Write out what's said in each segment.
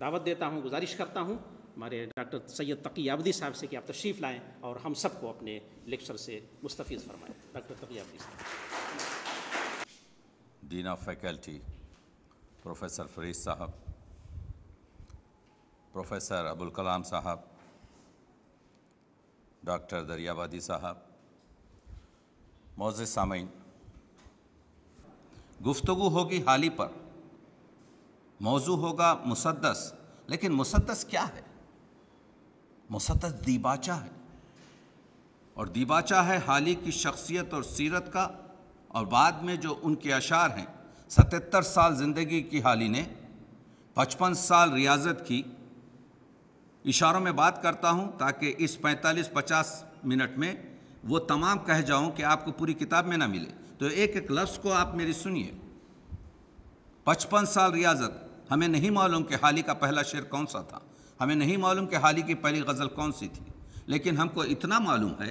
दावत देता हूँ गुजारिश करता हूँ हमारे डॉक्टर सैयद तकी आबदी साहब से कि आप तशरीफ़ लाएँ और हम सबको अपने लेक्चर से मुस्तफ़ फरमाएँ डॉक्टर तकी आबदी साहब dean of faculty professor Farid साहब प्रोफेसर अबुल कलाम साहब डॉक्टर दरियाबादी साहब मोज़ सामीन गुफ्तु होगी हाल ही पर मौजू होगा मुसदस लेकिन मुसदस क्या है मुसदस दीबाचा है और दीबाचा है हाली की शख्सियत और सीरत का और बाद में जो उनके अशार हैं सतहत्तर साल ज़िंदगी की हाली ने पचपन साल रियाजत की इशारों में बात करता हूँ ताकि इस 45-50 मिनट में वो तमाम कह जाऊँ कि आपको पूरी किताब में ना मिले तो एक एक लफ्ज़ को आप मेरी सुनिए पचपन साल रियाजत हमें नहीं मालूम कि हाली का पहला शेर कौन सा था हमें नहीं मालूम कि हाली की पहली गज़ल कौन सी थी लेकिन हमको इतना मालूम है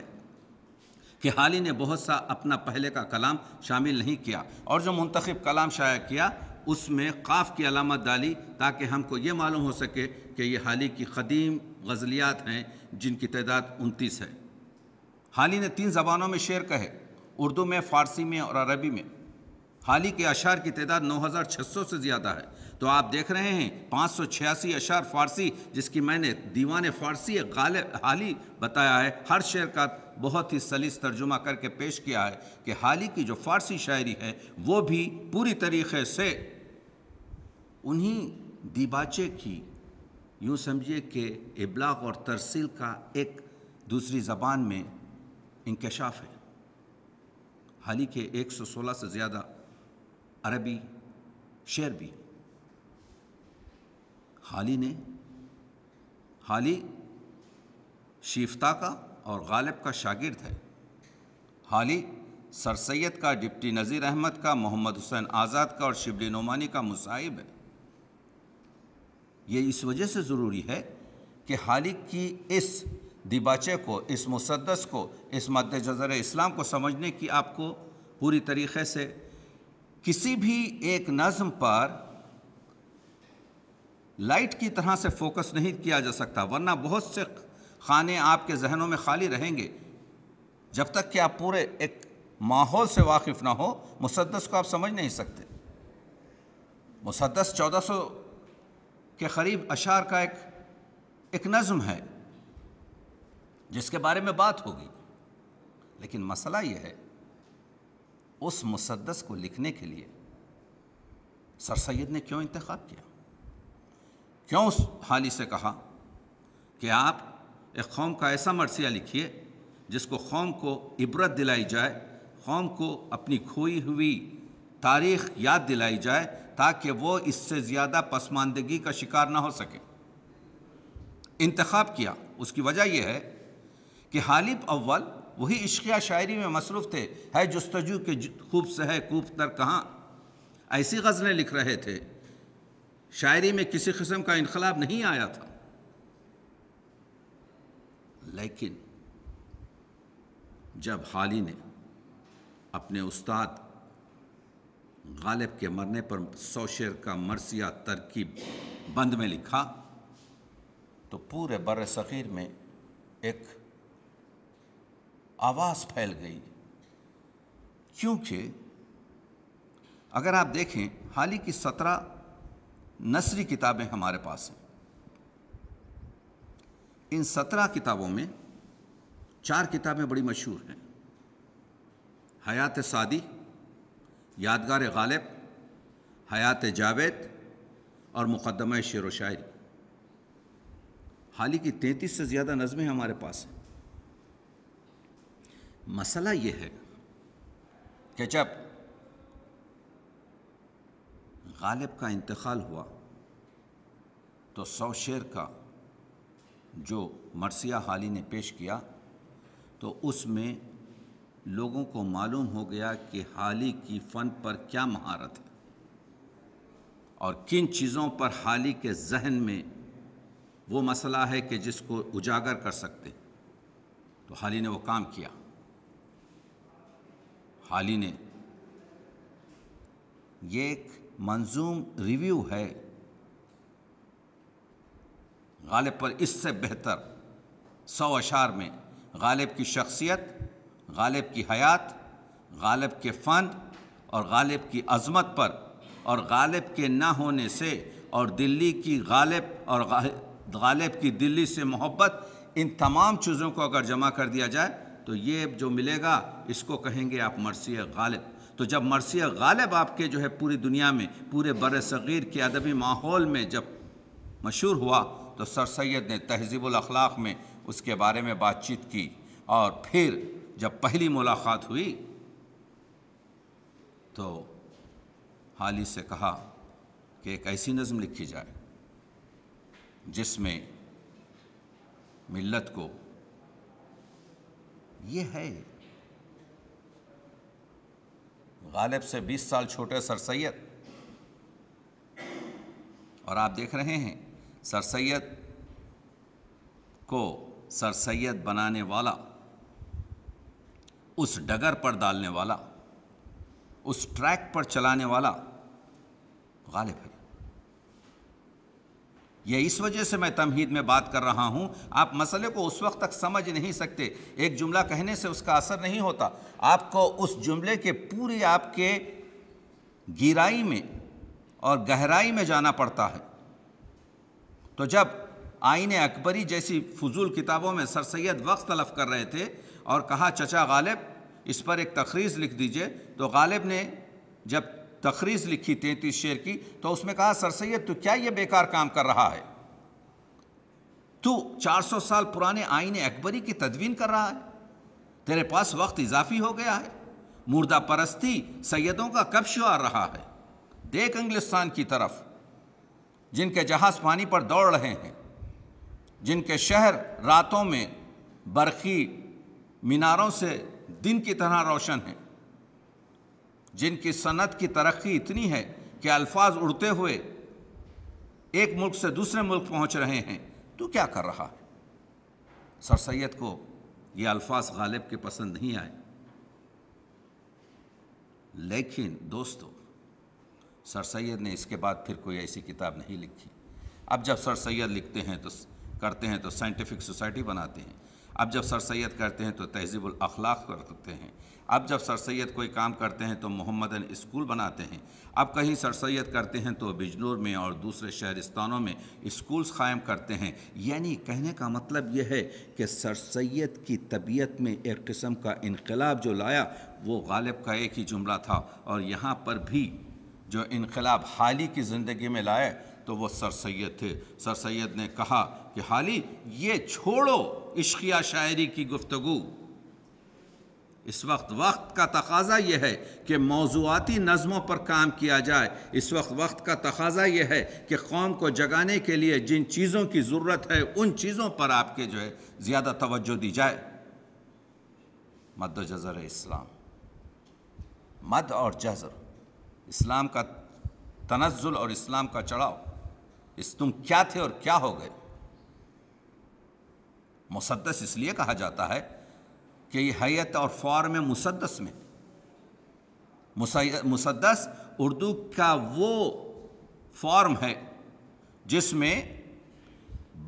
कि हाली ने बहुत सा अपना पहले का कलाम शामिल नहीं किया और जो मंतखब कलाम शाया किया उसमें काफ की अलामत डाली ताकि हमको ये मालूम हो सके कि ये हाली की कदीम गज़लियात हैं जिनकी तदाद उनतीस है हाली ने तीन ज़बानों में शेर कहे उर्दू में फ़ारसी में और अरबी में हाली के अशार की तदाद 9600 से ज़्यादा है तो आप देख रहे हैं पाँच सौ छियासी अशार फारसी जिसकी मैंने दीवान फारसी गाल हाली बताया है हर शेर का बहुत ही सलीस तर्जुमा करके पेश किया है कि हाली की जो फारसी शायरी है वो भी पूरी तरीके से उन्हीं दीबाचे की यूँ समझिए कि इबलाग और तरसील का एक दूसरी ज़बान में इंकशाफ है हाल ही के 116 से ज़्यादा अरबी शेर भी हाली ने ही शिफ्ता का और गालिब का शागिर्द है हाल ही सर सैद का डिप्टी नज़ीर अहमद का मोहम्मद हुसैन आज़ाद का और शिबली नुमानी का मुसाहिब है ये इस वजह से ज़रूरी है कि हाली की इस दिबाचे को इस मुसदस को इस मद जजर इस्लाम को समझने की आपको पूरी तरीक़े से किसी भी एक नज़म पर लाइट की तरह से फोकस नहीं किया जा सकता वरना बहुत से खाने आपके जहनों में खाली रहेंगे जब तक कि आप पूरे एक माहौल से वाकिफ ना हो मुसदस को आप समझ नहीं सकते मुसदस चौदह सौ के करीब अशार का एक एक नज़म है जिसके बारे में बात होगी लेकिन मसला यह है उस मुसदस को लिखने के लिए सर सैद ने क्यों इंतखब किया क्यों उस हाली से कहा कि आप एक कौम का ऐसा मरसिया लिखिए जिसको कौम को इबरत दिलाई जाए कौम को अपनी खोई हुई तारीख याद दिलाई जाए ताकि वो इससे ज़्यादा पसमानदगी का शिकार ना हो सके इंतखब किया उसकी वजह यह है कि हालिब अव्वल वही इश्किया शायरी में मसरूफ़ थे है जस्तजू के खूब सह खूब तर कहाँ ऐसी गज़लें लिख रहे थे शायरी में किसी कस्म का इनकलाब नहीं आया था लेकिन जब हाली ने अपने उस्ताद गालिब के मरने पर सौ शेर का मरसिया तरकीब बंद में लिखा तो पूरे बर सखीर में एक आवाज़ फैल गई क्योंकि अगर आप देखें हाल ही की सत्रह नसरी किताबें हमारे पास हैं इन सत्रह किताबों में चार किताबें बड़ी मशहूर हैं हयात सादी यादगार गालिब हयात जावेद और मुकदमा शेर व शायरी हाल ही की तैंतीस से ज़्यादा नज़में हमारे पास हैं मसला ये है कि जब गालिब का इंतकाल हुआ तो सौ शेर का जो मरसिया हाली ने पेश किया तो उसमें लोगों को मालूम हो गया कि हाली की फ़न पर क्या महारत है और किन चीज़ों पर हाली के जहन में वो मसला है कि जिसको उजागर कर सकते तो हाली ने वो काम किया हाली ने ये एक मंजूम रिव्यू है गालिब पर इससे बेहतर सौ अशार में गालिब की शख्सियत गालिब की हयात गालिब के फ़न और गालिब की अज़मत पर और गालिब के ना होने से और दिल्ली की गालिब और गालिब की दिल्ली से मोहब्बत इन तमाम चीज़ों को अगर जमा कर दिया जाए तो ये जो मिलेगा इसको कहेंगे आप मरसी गालिब तो जब मरसिया गालिब आपके जो है पूरी दुनिया में पूरे बर सग़ीर के अदबी माहौल में जब मशहूर हुआ तो सर सैद ने तहजीबलाखलाक में उसके बारे में बातचीत की और फिर जब पहली मुलाकात हुई तो हाल ही से कहा कि एक ऐसी नज़म लिखी जाए जिसमें मिल्लत को ये है गालिब से 20 साल छोटे सर सैद और आप देख रहे हैं सर सैद को सर सैद बनाने वाला उस डगर पर डालने वाला उस ट्रैक पर चलाने वाला गालिब है यह इस वजह से मैं तमहीद में बात कर रहा हूँ आप मसले को उस वक्त तक समझ नहीं सकते एक जुमला कहने से उसका असर नहीं होता आपको उस जुमले के पूरी आपके गिराई में और गहराई में जाना पड़ता है तो जब आइन अकबरी जैसी फजूल किताबों में सर सैद वक्त तलफ कर रहे थे और कहा चचा गालिब इस पर एक तखरीज लिख दीजिए तो गालिब ने जब तखरीज लिखी तैंतीस शेर की तो उसमें कहा सर सैद तो क्या ये बेकार काम कर रहा है तू 400 साल पुराने आइन अकबरी की तदवीन कर रहा है तेरे पास वक्त इजाफी हो गया है मुर्दा परस्ती सैदों का कब आ रहा है देख इंग्लिस्तान की तरफ जिनके जहाज़ पानी पर दौड़ रहे हैं जिनके शहर रातों में बरखी मीनारों से दिन की तरह रोशन हैं जिनकी सनत की तरक्की इतनी है कि अल्फाज उड़ते हुए एक मुल्क से दूसरे मुल्क पहुंच रहे हैं तो क्या कर रहा है सर सैद को ये अल्फाज गालिब के पसंद नहीं आए लेकिन दोस्तों सर सैद ने इसके बाद फिर कोई ऐसी किताब नहीं लिखी अब जब सर सैद लिखते हैं तो करते हैं तो साइंटिफिक सोसाइटी बनाते हैं अब जब सर सैद करते हैं तो तहज़ीब अखलाक करते हैं अब जब सर सैद कोई काम करते हैं तो मोहम्मदन स्कूल बनाते हैं अब कहीं सर सैद करते हैं तो बिजनौर में और दूसरे शहरिस्तानों में स्कूल्स कायम करते हैं यानी कहने का मतलब यह है कि सर सैद की तबीयत में एक किस्म का इनकलाब जो लाया वो गालिब का एक ही जुमला था और यहाँ पर भी जो इनकलाब हाल ही की ज़िंदगी में लाए तो वह सर सैद थे सर सैद ने कहा कि हाल ही ये छोड़ो इश्किया शायरी की गुफ्तगू इस वक्त वक्त का तकाजा यह है कि मौजूदी नज़मों पर काम किया जाए इस वक्त वक्त का तकाजा यह है कि कौम को जगाने के लिए जिन चीज़ों की ज़रूरत है उन चीज़ों पर आपके जो है ज़्यादा तवज्जो दी जाए मद जज़र इस्लाम मद और जज़र इस्लाम का तनजुल और इस्लाम का चढ़ाव इस तुम क्या थे और क्या हो गए मुसदस इसलिए कहा जाता है कि ये हैत और फॉर्म है मुसदस में मुसदस उर्दू का वो फॉर्म है जिसमें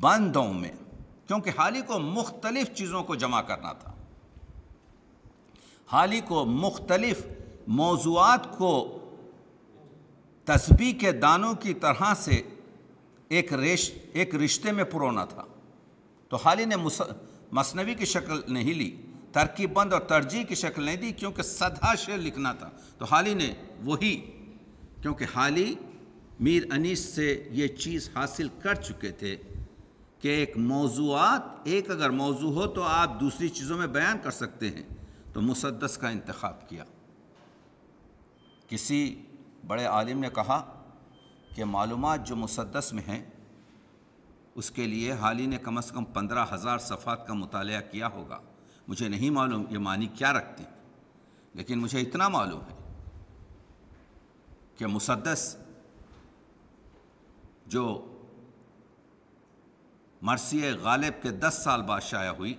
बंदों में क्योंकि हाली को मुख्तलिफ चीज़ों को जमा करना था हाली को मुख्तलिफ मौजूद को तस्बी के दानों की तरह से एक रेश एक रिश्ते में पुरोना था तो हाली ने मसनवी की शक्ल नहीं ली तरकीबंद और तरजीह की शक्ल नहीं दी क्योंकि सदा शेर लिखना था तो हाली ने वही क्योंकि हाली मीर अनीस से ये चीज़ हासिल कर चुके थे कि एक मौजूद एक अगर मौजू हो तो आप दूसरी चीज़ों में बयान कर सकते हैं तो मुसदस का इंतखब किया किसी बड़े आलिम ने कहा कि मालूम जो मुसदस में हैं उसके लिए हाल ही ने कम अज़ कम पंद्रह हज़ार सफ़ात का मुताल किया होगा मुझे नहीं मालूम ये मानी क्या रखते हैं लेकिन मुझे इतना मालूम है कि मुसदस जो मरसी गालिब के दस साल बाद शाया हुई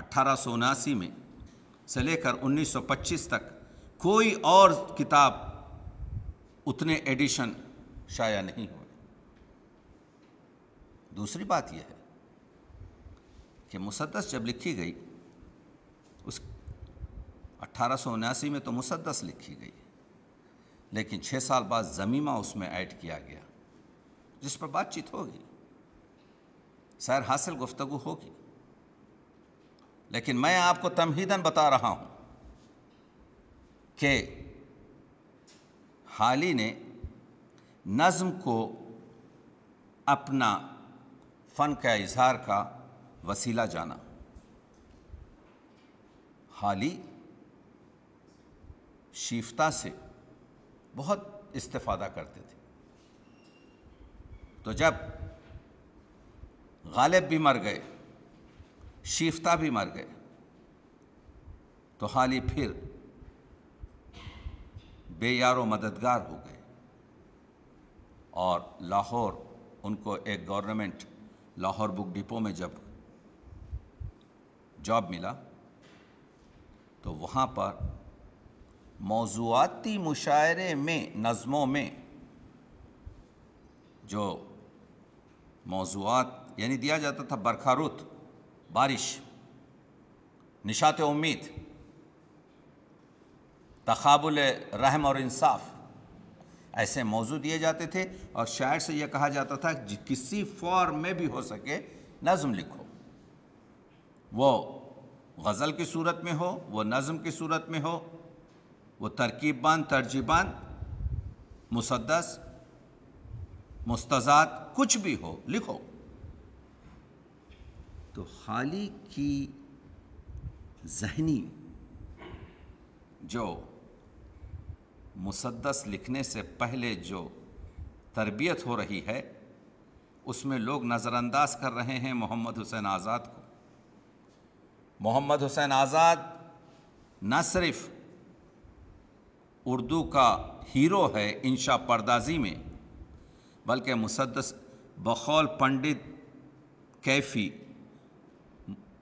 अट्ठारह सौ उनासी में से लेकर उन्नीस सौ पच्चीस तक कोई और किताब उतने एडिशन शाया नहीं हुए दूसरी बात यह है कि मुसदस जब लिखी गई उस अट्ठारह में तो मुसदस लिखी गई लेकिन छः साल बाद ज़मीमा उसमें ऐड किया गया जिस पर बातचीत होगी सैर हासिल गुफ्तु होगी लेकिन मैं आपको तमहीदन बता रहा हूँ कि हाल ही ने नज़म को अपना फ़न का इजहार का वसीला जाना हाली शीफता से बहुत इस्तेफादा करते थे तो जब गालिब भी मर गए शीफता भी मर गए तो हाली फिर बेयारो मददगार हो गए और लाहौर उनको एक गवर्नमेंट लाहौर बुक डिपो में जब जॉब मिला तो वहाँ पर मौजूदी मुशायरे में नज़मों में जो मौजूद यानी दिया जाता था बरखा रुत बारिश निशात उम्मीद तखाबुल रहम और इंसाफ ऐसे मौजू दिए जाते थे और शायर से यह कहा जाता था कि किसी फॉर्म में भी हो सके नज़म लिखो वो गज़ल की सूरत में हो वो नज़म की सूरत में हो वो तरकीब बंद तरजीबान मुसदस मुस्तजाद कुछ भी हो लिखो तो खाली की जहनी जो मुसदस लिखने से पहले जो तरबियत हो रही है उसमें लोग नज़रअंदाज कर रहे हैं मोहम्मद हुसैन आज़ाद को मोहम्मद हुसैन आज़ाद न सिर्फ उर्दू का हीरो है इंशा पर्दाजी में बल्कि मुसदस बखौल पंडित कैफी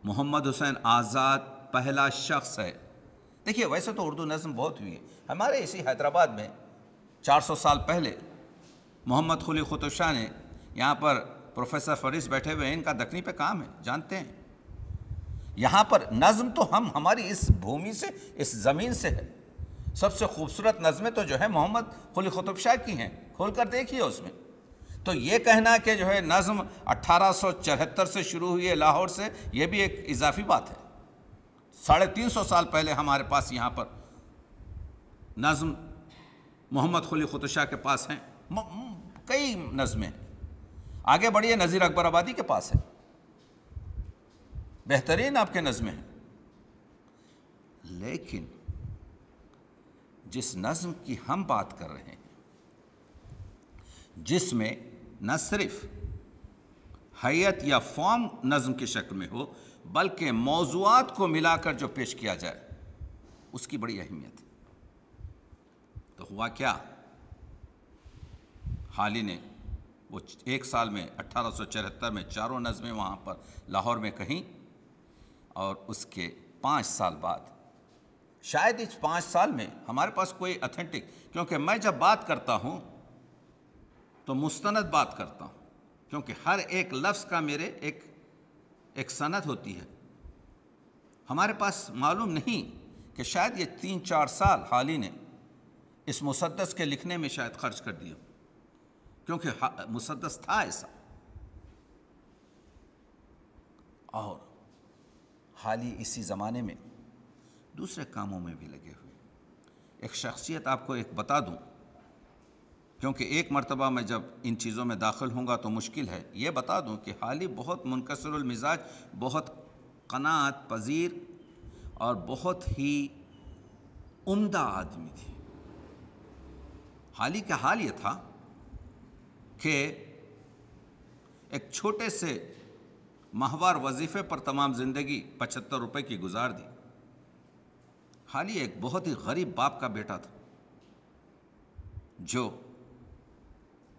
मोहम्मद हुसैन आज़ाद पहला शख्स है देखिए वैसे तो उर्दू नज़म बहुत हुई है हमारे इसी हैदराबाद में 400 साल पहले मोहम्मद खुली खुतुशाह ने यहाँ पर प्रोफेसर फरीस बैठे हुए हैं इनका दखनी पे काम है जानते हैं यहाँ पर नज़म तो हम हमारी इस भूमि से इस ज़मीन से है सबसे खूबसूरत नज़में तो जो है मोहम्मद खुल खुतुब शाह की हैं खोल कर देखिए उसमें तो ये कहना कि जो है नज़म अट्ठारह से शुरू हुई है लाहौर से ये भी एक इजाफी बात है साढ़े तीन सौ साल पहले हमारे पास यहाँ पर नज़म मोहम्मद खुली शाह के पास हैं कई नज़में आगे बढ़िए नज़ीर अकबर आबादी के पास है बेहतरीन आपके नज़में हैं लेकिन जिस नज़म की हम बात कर रहे हैं जिसमें न सिर्फ हैत या फॉर्म नज़म की शक्ल में हो बल्कि मौजूद को मिलाकर जो पेश किया जाए उसकी बड़ी अहमियत है तो हुआ क्या हाल ही ने वो एक साल में अट्ठारह में चारों नज़में वहाँ पर लाहौर में कहीं और उसके पाँच साल बाद शायद इस पाँच साल में हमारे पास कोई अथेंटिक क्योंकि मैं जब बात करता हूँ तो मुस्तंद बात करता हूँ क्योंकि हर एक लफ्ज़ का मेरे एक एक सनत होती है हमारे पास मालूम नहीं कि शायद ये तीन चार साल हाल ही ने इस मुसदस के लिखने में शायद खर्च कर दिया क्योंकि मुसदस था ऐसा और हाल ही इसी ज़माने में दूसरे कामों में भी लगे हुए एक शख्सियत आपको एक बता दूँ क्योंकि एक मरतबा मैं जब इन चीज़ों में दाखिल होंगे तो मुश्किल है ये बता दूँ कि हाल ही बहुत मुनकसरमिजाज बहुत कनात पजीर और बहुत ही उम्दा आदमी थी हाल ही का हाल ये था कि एक छोटे से माहवार वजीफे पर तमाम ज़िंदगी पचहत्तर रुपये की गुजार दी हाल ही एक बहुत ही गरीब बाप का बेटा था जो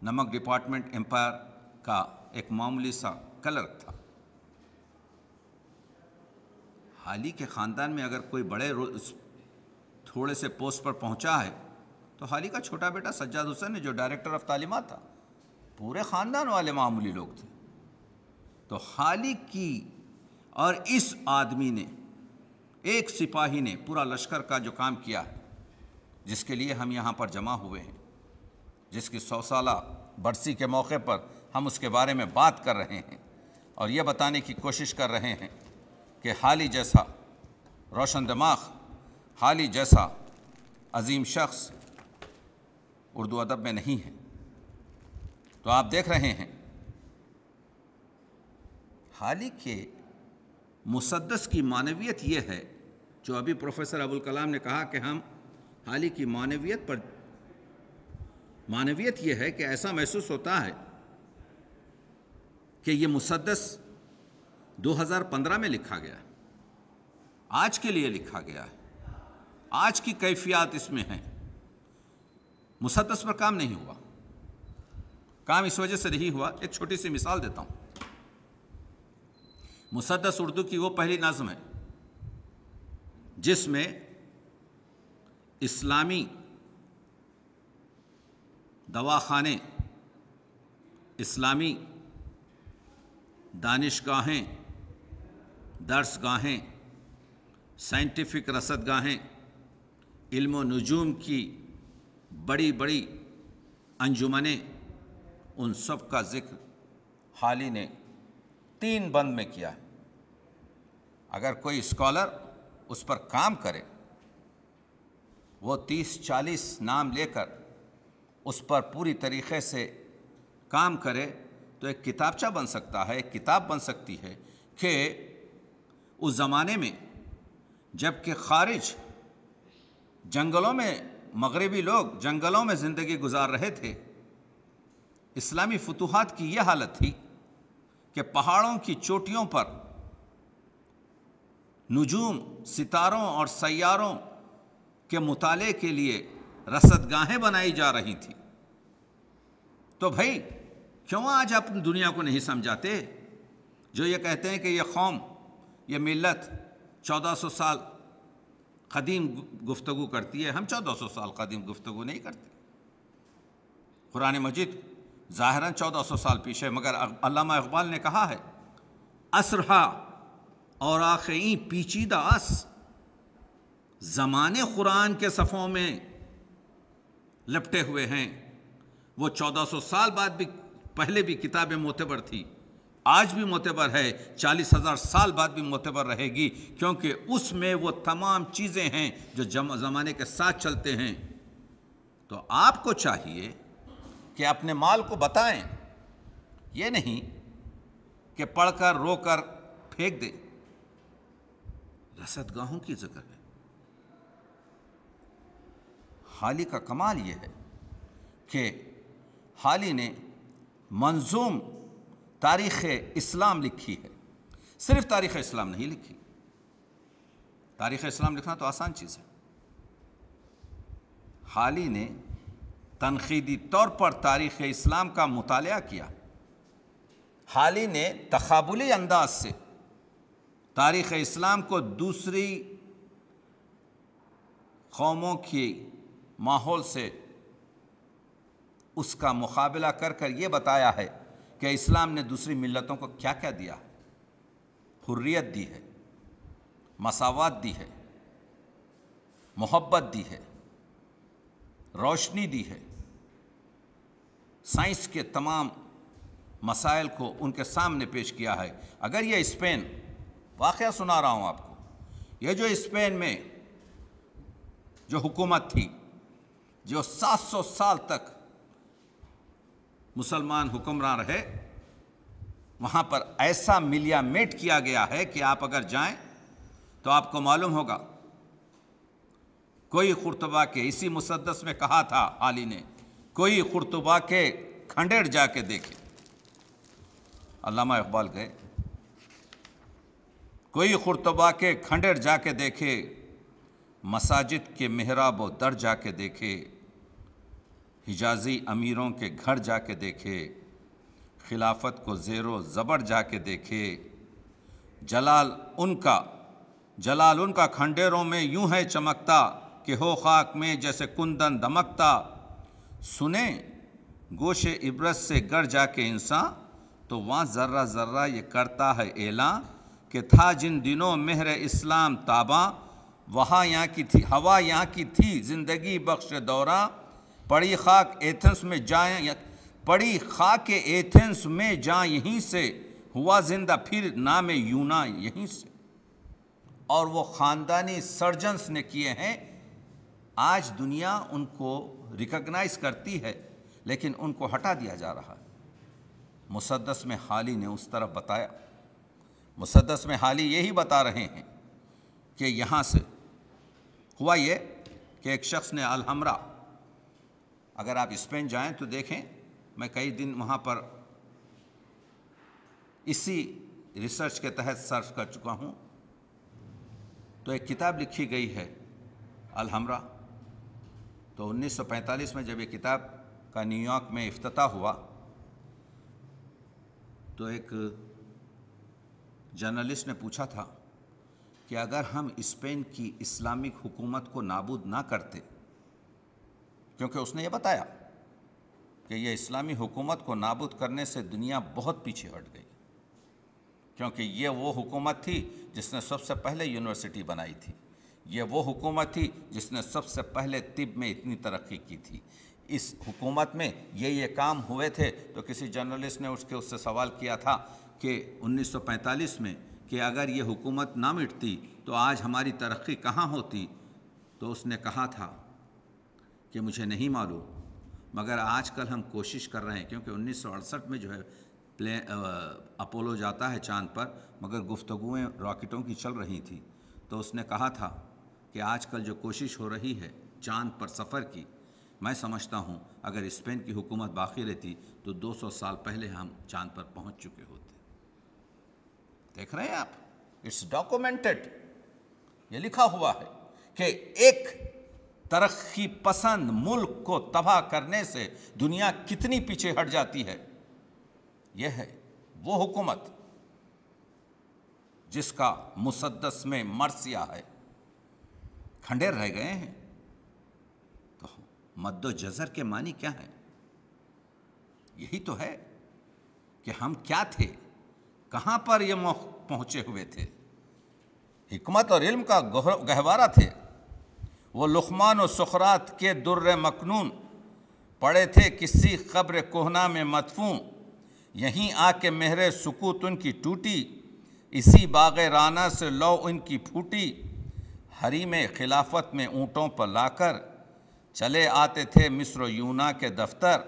नमक डिपार्टमेंट एम्पायर का एक मामूली सा कलर था हाल ही के ख़ानदान में अगर कोई बड़े थोड़े से पोस्ट पर पहुंचा है तो हाली का छोटा बेटा सज्जाद हुसैन है जो डायरेक्टर ऑफ तालीमत था पूरे ख़ानदान वाले मामूली लोग थे तो खालिक की और इस आदमी ने एक सिपाही ने पूरा लश्कर का जो काम किया जिसके लिए हम यहाँ पर जमा हुए हैं जिसकी सौ साल बरसी के मौके पर हम उसके बारे में बात कर रहे हैं और ये बताने की कोशिश कर रहे हैं कि हाली जैसा रोशन दिमाग हाली जैसा अजीम शख्स उर्दू अदब में नहीं है तो आप देख रहे हैं हाल के मुसदस की मानवियत ये है जो अभी प्रोफेसर अबुल कलाम ने कहा कि हम हाल की मानवियत पर मानवियत यह है कि ऐसा महसूस होता है कि ये मुसदस 2015 में लिखा गया आज के लिए लिखा गया है आज की कैफियत इसमें है मुसदस पर काम नहीं हुआ काम इस वजह से नहीं हुआ एक छोटी सी मिसाल देता हूँ मुसदस उर्दू की वो पहली नज़म है जिसमें इस्लामी दवाखाने इस्लामी दानिशगाहें दर्सगाहें साइंटिफिक रसदगाहें इल्म नजूम की बड़ी बड़ी अंजुमने उन सब का जिक्र हाली ने तीन बंद में किया है अगर कोई स्कॉलर उस पर काम करे वो तीस चालीस नाम लेकर उस पर पूरी तरीके से काम करे तो एक किताबचा बन सकता है एक किताब बन सकती है कि उस ज़माने में जबकि खारिज जंगलों में मगरबी लोग जंगलों में ज़िंदगी गुजार रहे थे इस्लामी फतूहत की यह हालत थी कि पहाड़ों की चोटियों पर नजूम सितारों और सैारों के मुताले के लिए रसदगाहें बनाई जा रही थी तो भाई क्यों आज आप दुनिया को नहीं समझाते जो ये कहते हैं कि यह कौम यह मिलत चौदह सौ साल कदीम गुफ्तु करती है हम चौदह सौ साल कदीम गुफ्तु नहीं करते कुरान मजिद ज़ाहरा सौ साल पीछे मगर अलामा इकबाल ने कहा है असरहा और आखिरी पीचीदा अस ज़माने कुरान के सफ़ों में लपटे हुए हैं वो 1400 साल बाद भी पहले भी किताबें मोतबर थी आज भी मोतबर है चालीस हज़ार साल बाद भी मोतबर रहेगी क्योंकि उसमें वो तमाम चीज़ें हैं जो ज़माने के साथ चलते हैं तो आपको चाहिए कि अपने माल को बताएं ये नहीं कि पढ़कर रोकर फेंक दें रसदगाहों की जिक्र है हाली का कमाल यह है कि हाली ने मंजूम तारीख़ इस्लाम लिखी है सिर्फ तारीख़ इस्लाम नहीं लिखी तारीख़ इस्लाम लिखना तो आसान चीज़ है हाल ही ने तनखीदी तौर पर तारीख़ इस्लाम का मताल किया हाल ही ने तकबुली अंदाज से तारीख़ इस्लाम को दूसरी कौमों की माहौल से उसका मुकाबला कर कर ये बताया है कि इस्लाम ने दूसरी मिलतों को क्या क्या दिया हुर्रियत दी है मसावत दी है मोहब्बत दी है रोशनी दी है साइंस के तमाम मसाइल को उनके सामने पेश किया है अगर ये स्पेन वाक़ सुना रहा हूँ आपको ये जो स्पेन में जो हुकूमत थी जो 700 साल तक मुसलमान हुक्मरान रहे वहाँ पर ऐसा मिलिया मेट किया गया है कि आप अगर जाएं तो आपको मालूम होगा कोई खुरतबा के इसी मुसदस में कहा था आली ने कोई खुरतबा के खंडेर जाके देखे अलामा इकबाल गए कोई खुरतबा के खंडर जाके देखे मसाजिद के मेहराब और दर जाके देखे हिजाजी अमीरों के घर जाके देखे खिलाफत को ज़ेरो ज़बर जाके देखे जलाल उनका जलाल उनका खंडेरों में यूं है चमकता कि हो खाक में जैसे कुंदन दमकता सुने गोशे इब्रत से गर जाके इंसान तो वहाँ ज़र्रा ज़र्रा ये करता है ऐलान कि था जिन दिनों मेहर इस्लाम ताबा वहाँ यहाँ की थी हवा यहाँ की थी ज़िंदगी बख्श दौरा पड़ी खाक एथेंस में जाए पड़ी खाक एथेंस में जा यहीं से हुआ जिंदा फिर नाम यूना यहीं से और वो ख़ानदानी सर्जन्स ने किए हैं आज दुनिया उनको रिकग्नाइज करती है लेकिन उनको हटा दिया जा रहा है मुसदस में हाली ने उस तरफ बताया मुसदस में हाल ही यही बता रहे हैं कि यहाँ से हुआ ये कि एक शख्स ने अलहमरा अगर आप स्पेन जाएं तो देखें मैं कई दिन वहाँ पर इसी रिसर्च के तहत सर्च कर चुका हूँ तो एक किताब लिखी गई है अलहमरा तो 1945 में जब ये किताब का न्यूयॉर्क में अफ्ताह हुआ तो एक जर्नलिस्ट ने पूछा था कि अगर हम स्पेन की इस्लामिक हुकूमत को नाबूद ना करते क्योंकि उसने ये बताया कि यह इस्लामी हुकूमत को नाबूद करने से दुनिया बहुत पीछे हट गई क्योंकि ये वो हुकूमत थी जिसने सबसे पहले यूनिवर्सिटी बनाई थी ये वो हुकूमत थी जिसने सबसे पहले तिब में इतनी तरक्की की थी इस हुकूमत में ये ये काम हुए थे तो किसी जर्नलिस्ट ने उसके उससे सवाल किया था कि 1945 में कि अगर ये हुकूमत ना मिटती तो आज हमारी तरक्की कहाँ होती तो उसने कहा था कि मुझे नहीं मालूम मगर आजकल हम कोशिश कर रहे हैं क्योंकि उन्नीस में जो है प्ले अपोलो जाता है चांद पर मगर गुफ्तगुएँ रॉकेटों की चल रही थी तो उसने कहा था कि आजकल जो कोशिश हो रही है चांद पर सफ़र की मैं समझता हूँ अगर स्पेन की हुकूमत बाकी रहती तो 200 साल पहले हम चांद पर पहुँच चुके होते देख रहे हैं आप इट्स डॉक्यूमेंटेड ये लिखा हुआ है कि एक तरक्की पसंद मुल्क को तबाह करने से दुनिया कितनी पीछे हट जाती है यह है वो हुकूमत जिसका मुसद्दस में मरसिया है खंडेर रह गए हैं तो मद्दो जजर के मानी क्या है यही तो है कि हम क्या थे कहाँ पर ये पहुँचे हुए थे हमत और इल्म का गहवारा थे वो लुकमान और सुखरात के दुर्र मकनून पड़े थे किसी खबर कोहना में मतफू यहीं आके मेहर सुकूत उनकी टूटी इसी बाग राना से लो उनकी फूटी हरी में खिलाफत में ऊँटों पर लाकर चले आते थे मिस्र यूना के दफ्तर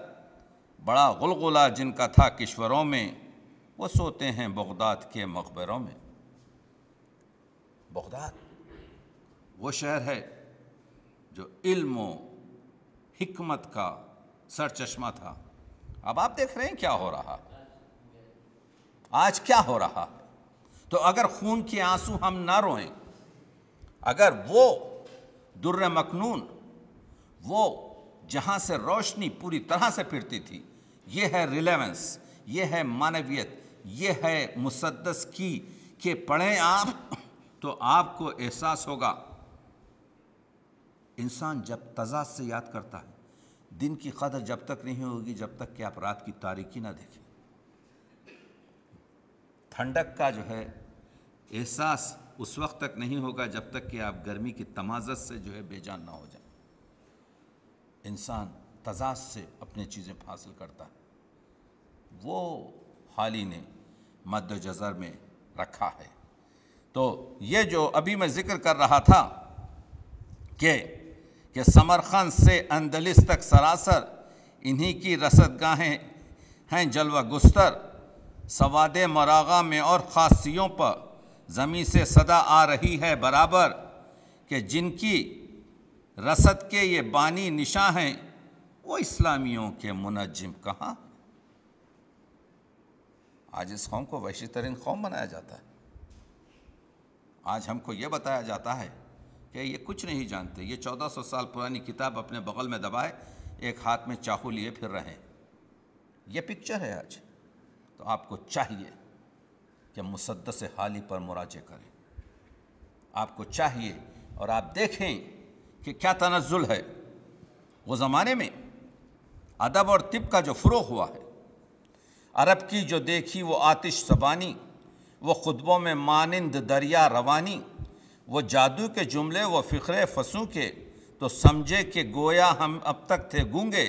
बड़ा गुलगुला जिनका था किश्वरों में वो सोते हैं बगदाद के मकबरों में बगदाद वो शहर है जो इल्म हिकमत का सर चश्मा था अब आप देख रहे हैं क्या हो रहा आज क्या हो रहा तो अगर खून के आंसू हम ना रोएं अगर वो दुर्र मखनून वो जहां से रोशनी पूरी तरह से फिरती थी ये है रिलेवेंस ये है मानवियत यह है मुसदस की कि पढ़ें आप तो आपको एहसास होगा इंसान जब तजाद से याद करता है दिन की कदर जब तक नहीं होगी जब तक कि आप रात की तारीखी ना देखें ठंडक का जो है एहसास उस वक्त तक नहीं होगा जब तक कि आप गर्मी की तमाजत से जो है बेजान ना हो जाए इंसान तजाद से अपनी चीज़ें हासिल करता है वो हाल ही ने मद्दज़र जज़र में रखा है तो ये जो अभी मैं ज़िक्र कर रहा था कि कि समरखंड से अंदलिस तक सरासर इन्हीं की रसदगाहें हैं जलवा गुस्तर सवाद मरागा में और खासियों पर जमी से सदा आ रही है बराबर कि जिनकी रसद के ये बानी निशा हैं वो इस्लामियों के मुनजम कहाँ आज इस कौम को वैश्य तरीन कौम बनाया जाता है आज हमको ये बताया जाता है कि ये कुछ नहीं जानते ये चौदह सौ साल पुरानी किताब अपने बगल में दबाए एक हाथ में चाकू लिए फिर रहे ये पिक्चर है आज तो आपको चाहिए कि मुसदस हाली पर मुराजे करें आपको चाहिए और आप देखें कि क्या तनजुल है वो ज़माने में अदब और तिब का जो फ़रोग हुआ है अरब की जो देखी वो आतिश जबानी वो खुतबों में मानंद दरिया रवानी वो जादू के जुमले वो फिक्रे फसू के तो समझे कि गोया हम अब तक थे गूँगे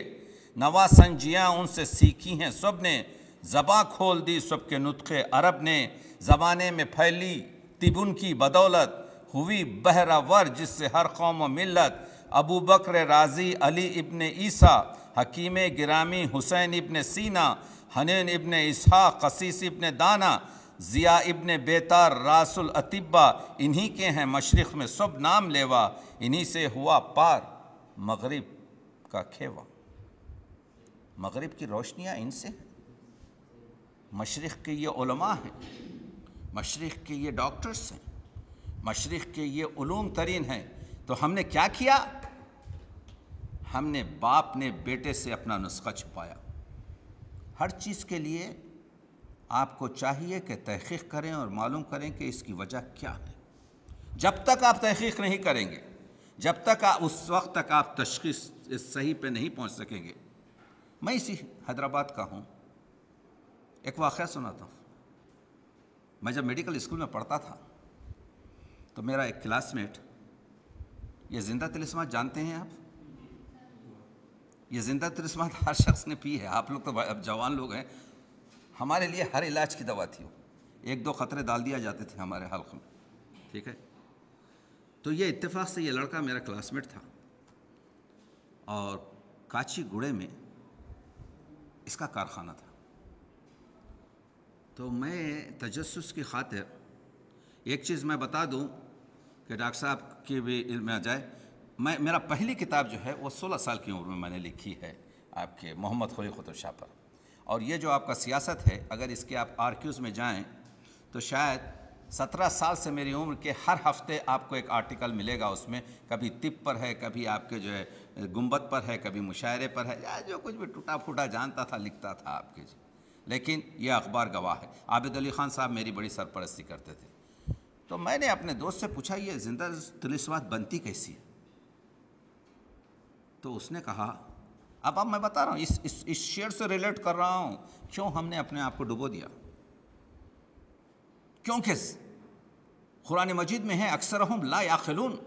नवा संजियाँ उनसे सीखी हैं सब ने ज़बा खोल दी सबके नुतखे अरब ने ज़माने में फैली तिबुन की बदौलत हुई बहरावर जिससे हर कौम मिलत अबू बकर राजी अली इब्ने ईसा हकीम गिरामी हुसैन इब्ने सीना हनन इबन इसहा कसीस इबन दाना ज़िया इबन बेतार रासुल अतिब्बा इन्हीं के हैं मशरक़ में सब नाम लेवा इन्हीं से हुआ पार मगरब का खेवा मगरब की रोशनियाँ इनसे हैं मशरक़ के ये उलमा हैं मशरक़ के ये डॉक्टर्स हैं मशरक़ के ये ूम तरीन हैं तो हमने क्या किया हमने बाप ने बेटे से अपना नुस्खा छुपाया हर चीज़ के लिए आपको चाहिए कि तहकीक करें और मालूम करें कि इसकी वजह क्या है जब तक आप तहकीक नहीं करेंगे जब तक आप उस वक्त तक आप तशखीस सही पे नहीं पहुंच सकेंगे मैं इसी हैदराबाद का हूँ एक वाक़ सुनाता हूँ मैं जब मेडिकल स्कूल में पढ़ता था तो मेरा एक क्लासमेट ये जिंदा तिलस्मा जानते हैं आप ये ज़िंदा तलिस्मान हर शख्स ने पी है आप लोग तो अब जवान लोग हैं हमारे लिए हर इलाज की दवा थी एक दो ख़तरे डाल दिया जाते थे हमारे हल्क में ठीक है तो ये इत्तेफाक से ये लड़का मेरा क्लासमेट था और काची गुड़े में इसका कारखाना था तो मैं तजस की खातिर एक चीज़ मैं बता दूं कि डॉक्टर साहब के भी इल्म आ जाए मैं मेरा पहली किताब जो है वो सोलह साल की उम्र में मैंने लिखी है आपके मोहम्मद खली खुतुब शाह पर और ये जो आपका सियासत है अगर इसके आप आर्क्यूज़ में जाएं तो शायद सत्रह साल से मेरी उम्र के हर हफ्ते आपको एक आर्टिकल मिलेगा उसमें कभी तिप पर है कभी आपके जो है गुम्बद पर है कभी मुशायरे पर है या जो कुछ भी टूटा फूटा जानता था लिखता था आपके जी लेकिन यह अखबार गवाह है आबिद अली ख़ान साहब मेरी बड़ी सरपरस्ती करते थे तो मैंने अपने दोस्त से पूछा ये जिंदा तलिस्वात बनती कैसी है तो उसने कहा अब अब मैं बता रहा हूँ इस इस इस शेर से रिलेट कर रहा हूँ क्यों हमने अपने आप को डुबो दिया क्योंकि कुरान मजीद में है अक्सर हम ला या खलून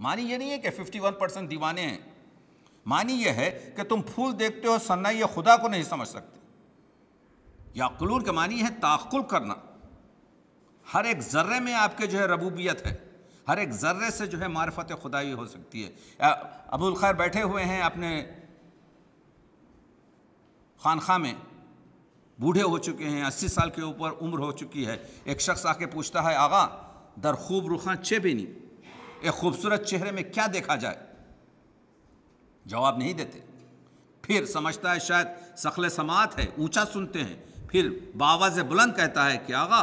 मानी ये नहीं है कि 51 परसेंट दीवाने हैं मानी यह है कि तुम फूल देखते हो सन्ना यह खुदा को नहीं समझ सकते याकुलून के मानी है ताकुल करना हर एक ज़र्रे में आपके जो है रबूबियत है हर एक ज़र्रे से जो है मार्फत खुदाई हो सकती है अबुल खैर बैठे हुए हैं अपने खानखा में बूढ़े हो चुके हैं अस्सी साल के ऊपर उम्र हो चुकी है एक शख्स आके पूछता है आगा दर खूब रुखा चे भी नहीं एक खूबसूरत चेहरे में क्या देखा जाए जवाब नहीं देते फिर समझता है शायद सखले समात है ऊंचा सुनते हैं फिर से बुलंद कहता है कि आगा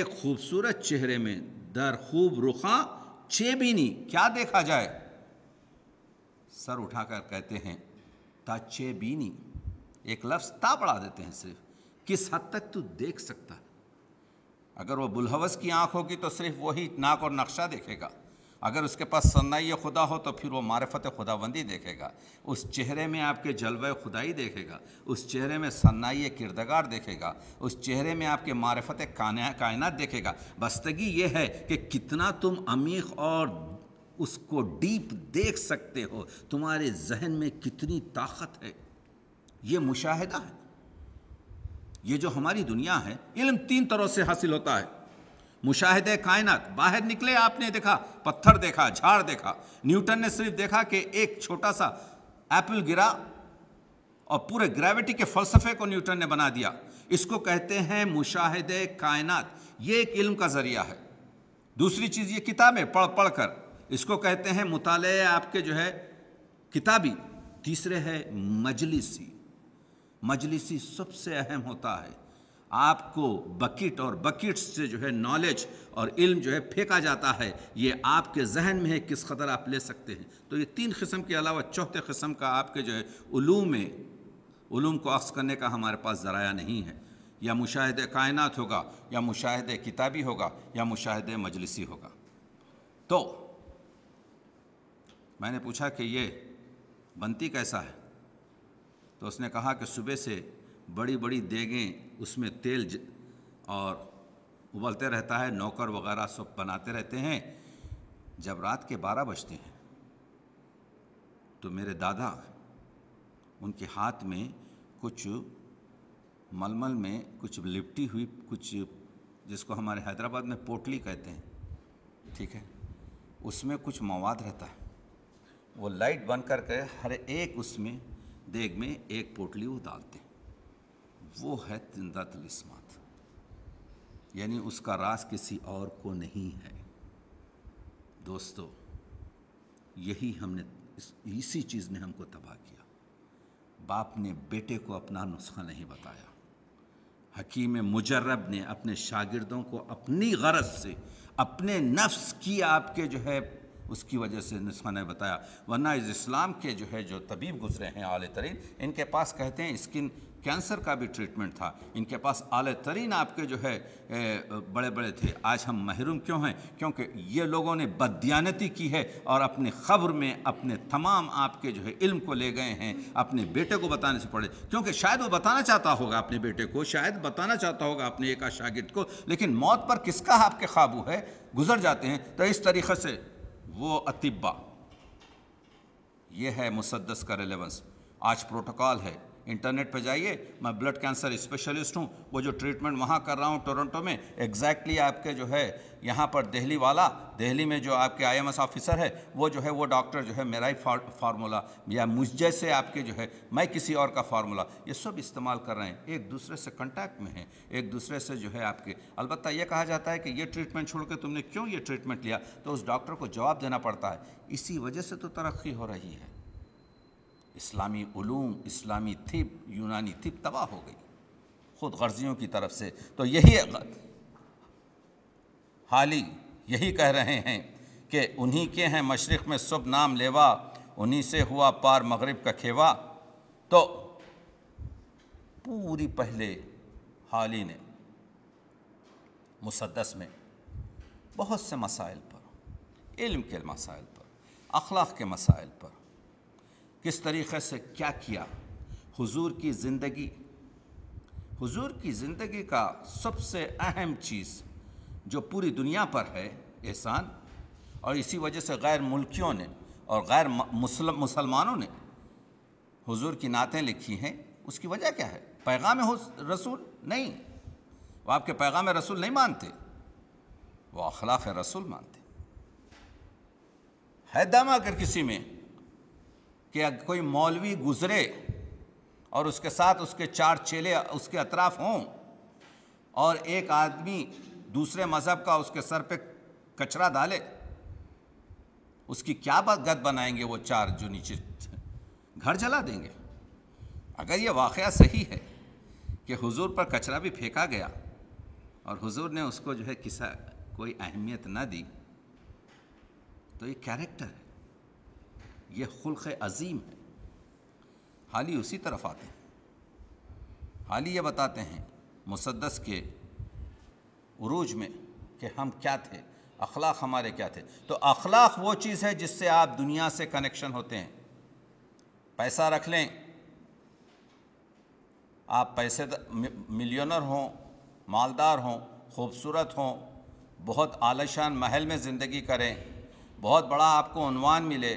एक खूबसूरत चेहरे में दर खूब रुखा चेबीनी क्या देखा जाए सर उठाकर कहते हैं ता बीनी एक लफ्ज़ ता पढ़ा देते हैं सिर्फ किस हद तक तू देख सकता है अगर वह बुलहवस की आँख होगी तो सिर्फ वही नाक और नक्शा देखेगा अगर उसके पास सन्नाई खुदा हो तो फिर वो मारफत खुदाबंदी देखेगा उस चेहरे में आपके जलवे खुदाई देखेगा उस चेहरे में सन्नाई किरदगार देखेगा उस चेहरे में आपके मारफत कायनात देखेगा बस्तगी ये है कि कितना तुम अमीख और उसको डीप देख सकते हो तुम्हारे जहन में कितनी ताकत है ये मुशाहिदा है ये जो हमारी दुनिया है इल्म तीन तरह से हासिल होता है मुशाहद कायनात बाहर निकले आपने देखा पत्थर देखा झाड़ देखा न्यूटन ने सिर्फ देखा कि एक छोटा सा एप्पल गिरा और पूरे ग्रेविटी के फलसफे को न्यूटन ने बना दिया इसको कहते हैं मुशाहद कायनात ये एक इल्म का ज़रिया है दूसरी चीज़ ये किताबें पढ़ पढ़ कर इसको कहते हैं मुताल आपके जो है किताबी तीसरे है मजलिसी मजलिसी सबसे अहम होता है आपको बकेट और बकेट्स से जो है नॉलेज और इल्म जो है फेंका जाता है ये आपके जहन में है किस कदर आप ले सकते हैं तो ये तीन किस्म के अलावा चौथे किस्म का आपके जो है उलूम में उलूम को अक्स करने का हमारे पास ज़राया नहीं है या मुशाहद कायनत होगा या मुशाहद किताबी होगा या मुशाहद मजलिसी होगा तो मैंने पूछा कि ये बनती कैसा है तो उसने कहा कि सुबह से बड़ी बड़ी देगें उसमें तेल और उबलते रहता है नौकर वगैरह सब बनाते रहते हैं जब रात के बारह बजते हैं तो मेरे दादा उनके हाथ में कुछ मलमल में कुछ लिपटी हुई कुछ जिसको हमारे हैदराबाद में पोटली कहते हैं ठीक है उसमें कुछ मवाद रहता है वो लाइट बंद करके हर एक उसमें देग में एक पोटली वो डालते हैं वो है तिंदा तलिस्मात यानी उसका रास किसी और को नहीं है दोस्तों यही हमने इस, इसी चीज़ ने हमको तबाह किया बाप ने बेटे को अपना नुस्खा नहीं बताया हकीम मुजरब ने अपने शागिर्दों को अपनी गरज से अपने नफ्स की आपके जो है उसकी वजह से नुस्खा ने बताया वरना इस इस्लाम के जो है जो तबीब गुजरे हैं आल तरीन इनके पास कहते हैं स्किन कैंसर का भी ट्रीटमेंट था इनके पास आले तरीन आपके जो है बड़े बड़े थे आज हम महरूम क्यों हैं क्योंकि ये लोगों ने बदयानती की है और अपने ख़बर में अपने तमाम आपके जो है इल्म को ले गए हैं अपने बेटे को बताने से पड़े क्योंकि शायद वो बताना चाहता होगा अपने बेटे को शायद बताना चाहता होगा अपने एक शागिद को लेकिन मौत पर किसका आपके काबू है गुजर जाते हैं तो इस तरीक़े से वो अतिब्बा ये है मुसदस का रेलेवेंस आज प्रोटोकॉल है इंटरनेट पर जाइए मैं ब्लड कैंसर स्पेशलिस्ट हूँ वो जो ट्रीटमेंट वहाँ कर रहा हूँ टोरंटो में एग्जैक्टली exactly आपके जो है यहाँ पर दिल्ली वाला दिल्ली में जो आपके आईएमएस ऑफिसर है वो जो है वो डॉक्टर जो है मेरा ही फार्मूला या मुझ जैसे आपके जो है मैं किसी और का फार्मूला ये सब इस्तेमाल कर रहे हैं एक दूसरे से कंटैक्ट में हैं एक दूसरे से जो है आपके अलबत्त यह कहा जाता है कि ये ट्रीटमेंट छोड़ के तुमने क्यों ये ट्रीटमेंट लिया तो उस डॉक्टर को जवाब देना पड़ता है इसी वजह से तो तरक्की हो रही है इस्लामी ूम इस्लामी थिप यूनानी थिप तबाह हो गई ख़ुद गर्जियों की तरफ से तो यही हाल ही यही कह रहे हैं कि उन्हीं के हैं मशरक़ में सब नाम लेवा उन्हीं से हुआ पार मगरब का खेवा तो पूरी पहले हाल ही ने मुसदस में बहुत से मसाइल पर इल्म के मसाइल पर अखलाक के मसाइल पर किस तरीक़े से क्या किया हुजूर की ज़िंदगी हुजूर की ज़िंदगी का सबसे अहम चीज़ जो पूरी दुनिया पर है एहसान और इसी वजह से गैर मुल्कियों ने और गैर मुसलम मुसलमानों ने हुजूर की नातें लिखी हैं उसकी वजह क्या है पैगाम रसूल नहीं वो आपके पैगाम रसूल नहीं मानते वो अखलाक रसूल मानते है दम अगर किसी में कि कोई मौलवी गुज़रे और उसके साथ उसके चार चेले उसके अतराफ हों और एक आदमी दूसरे मज़हब का उसके सर पे कचरा डाले उसकी क्या गत बनाएंगे वो चार जो नीचे घर जला देंगे अगर ये वाक़ सही है कि हुजूर पर कचरा भी फेंका गया और हुजूर ने उसको जो है किसा कोई अहमियत ना दी तो ये कैरेक्टर है ये खुल्क अजीम है हाल ही उसी तरफ आते हैं हाल ही ये बताते हैं मुसदस के उरूज में कि हम क्या थे अखलाक हमारे क्या थे तो अखलाक वो चीज़ है जिससे आप दुनिया से कनेक्शन होते हैं पैसा रख लें आप पैसे मिलियनर हों मालदार हों खूबसूरत हों बहुत आलिशान महल में ज़िंदगी करें बहुत बड़ा आपको अनवान मिले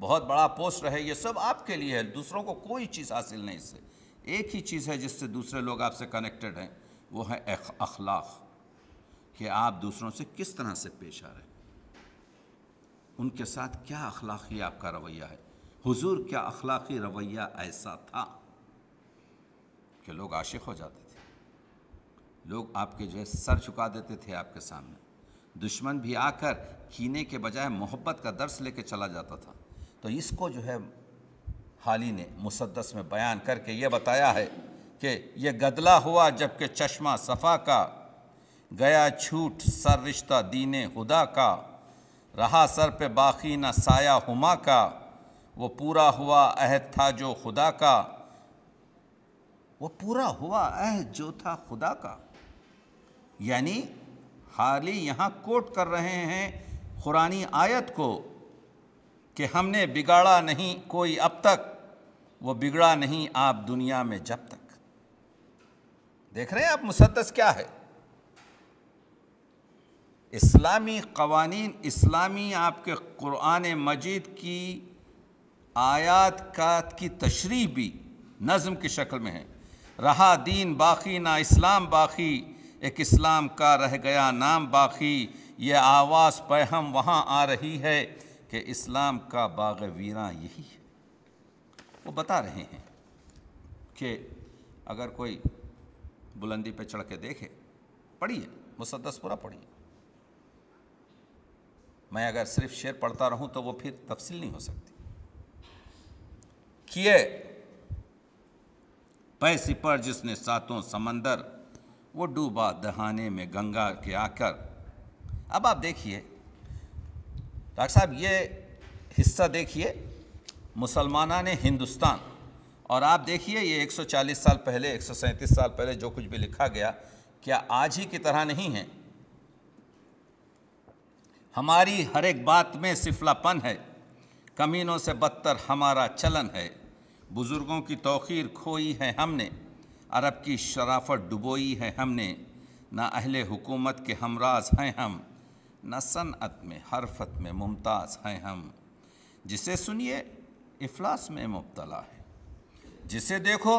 बहुत बड़ा पोस्ट रहे ये सब आपके लिए है दूसरों को कोई चीज़ हासिल नहीं इससे एक ही चीज़ है जिससे दूसरे लोग आपसे कनेक्टेड हैं वो है अखलाक कि आप दूसरों से किस तरह से पेश आ रहे हैं उनके साथ क्या अखलाकी आपका रवैया है हुजूर क्या अखलाकी रवैया ऐसा था कि लोग आशिक हो जाते थे लोग आपके जो है सर झुका देते थे आपके सामने दुश्मन भी आकर कीने के बजाय मोहब्बत का दर्श लेके चला जाता था तो इसको जो है हाली ने मुसदस में बयान करके ये बताया है कि यह गदला हुआ जबकि चश्मा सफ़ा का गया छूट सर रिश्ता दीने हुदा का रहा सर पे बाकी न साया हुमा का वो पूरा हुआ अहद था जो खुदा का वो पूरा हुआ अहद जो था खुदा का यानी हाली यहाँ कोट कर रहे हैं कुरानी आयत को कि हमने बिगाड़ा नहीं कोई अब तक वो बिगड़ा नहीं आप दुनिया में जब तक देख रहे हैं आप मुसदस क्या है इस्लामी कवानीन इस्लामी आपके क़ुरान मजीद की आयात का की तशरी भी नज़म की शक्ल में है रहा दीन बाकी ना इस्लाम बाकी एक इस्लाम का रह गया नाम बाकी ये आवाज़ पैहम वहाँ आ रही है कि इस्लाम का बाग वीरा यही है वो बता रहे हैं कि अगर कोई बुलंदी पे चढ़ के देखे पढ़िए मुसदस पूरा पढ़िए मैं अगर सिर्फ शेर पढ़ता रहूं तो वो फिर तफसील नहीं हो सकती किए पैसी पर जिसने सातों समंदर वो डूबा दहाने में गंगा के आकर अब आप देखिए डॉक्टर साहब ये हिस्सा देखिए मुसलमाना ने हिंदुस्तान और आप देखिए ये 140 साल पहले 137 साल पहले जो कुछ भी लिखा गया क्या आज ही की तरह नहीं है हमारी हर एक बात में सिफलापन है कमीनों से बदतर हमारा चलन है बुज़ुर्गों की तोखीर खोई है हमने अरब की शराफत डुबोई है हमने ना अहले हुकूमत के हमराज हैं हम न सनत में हरफत में मुमताज़ हैं हम जिसे सुनिए इफलास में मुबतला है जिसे देखो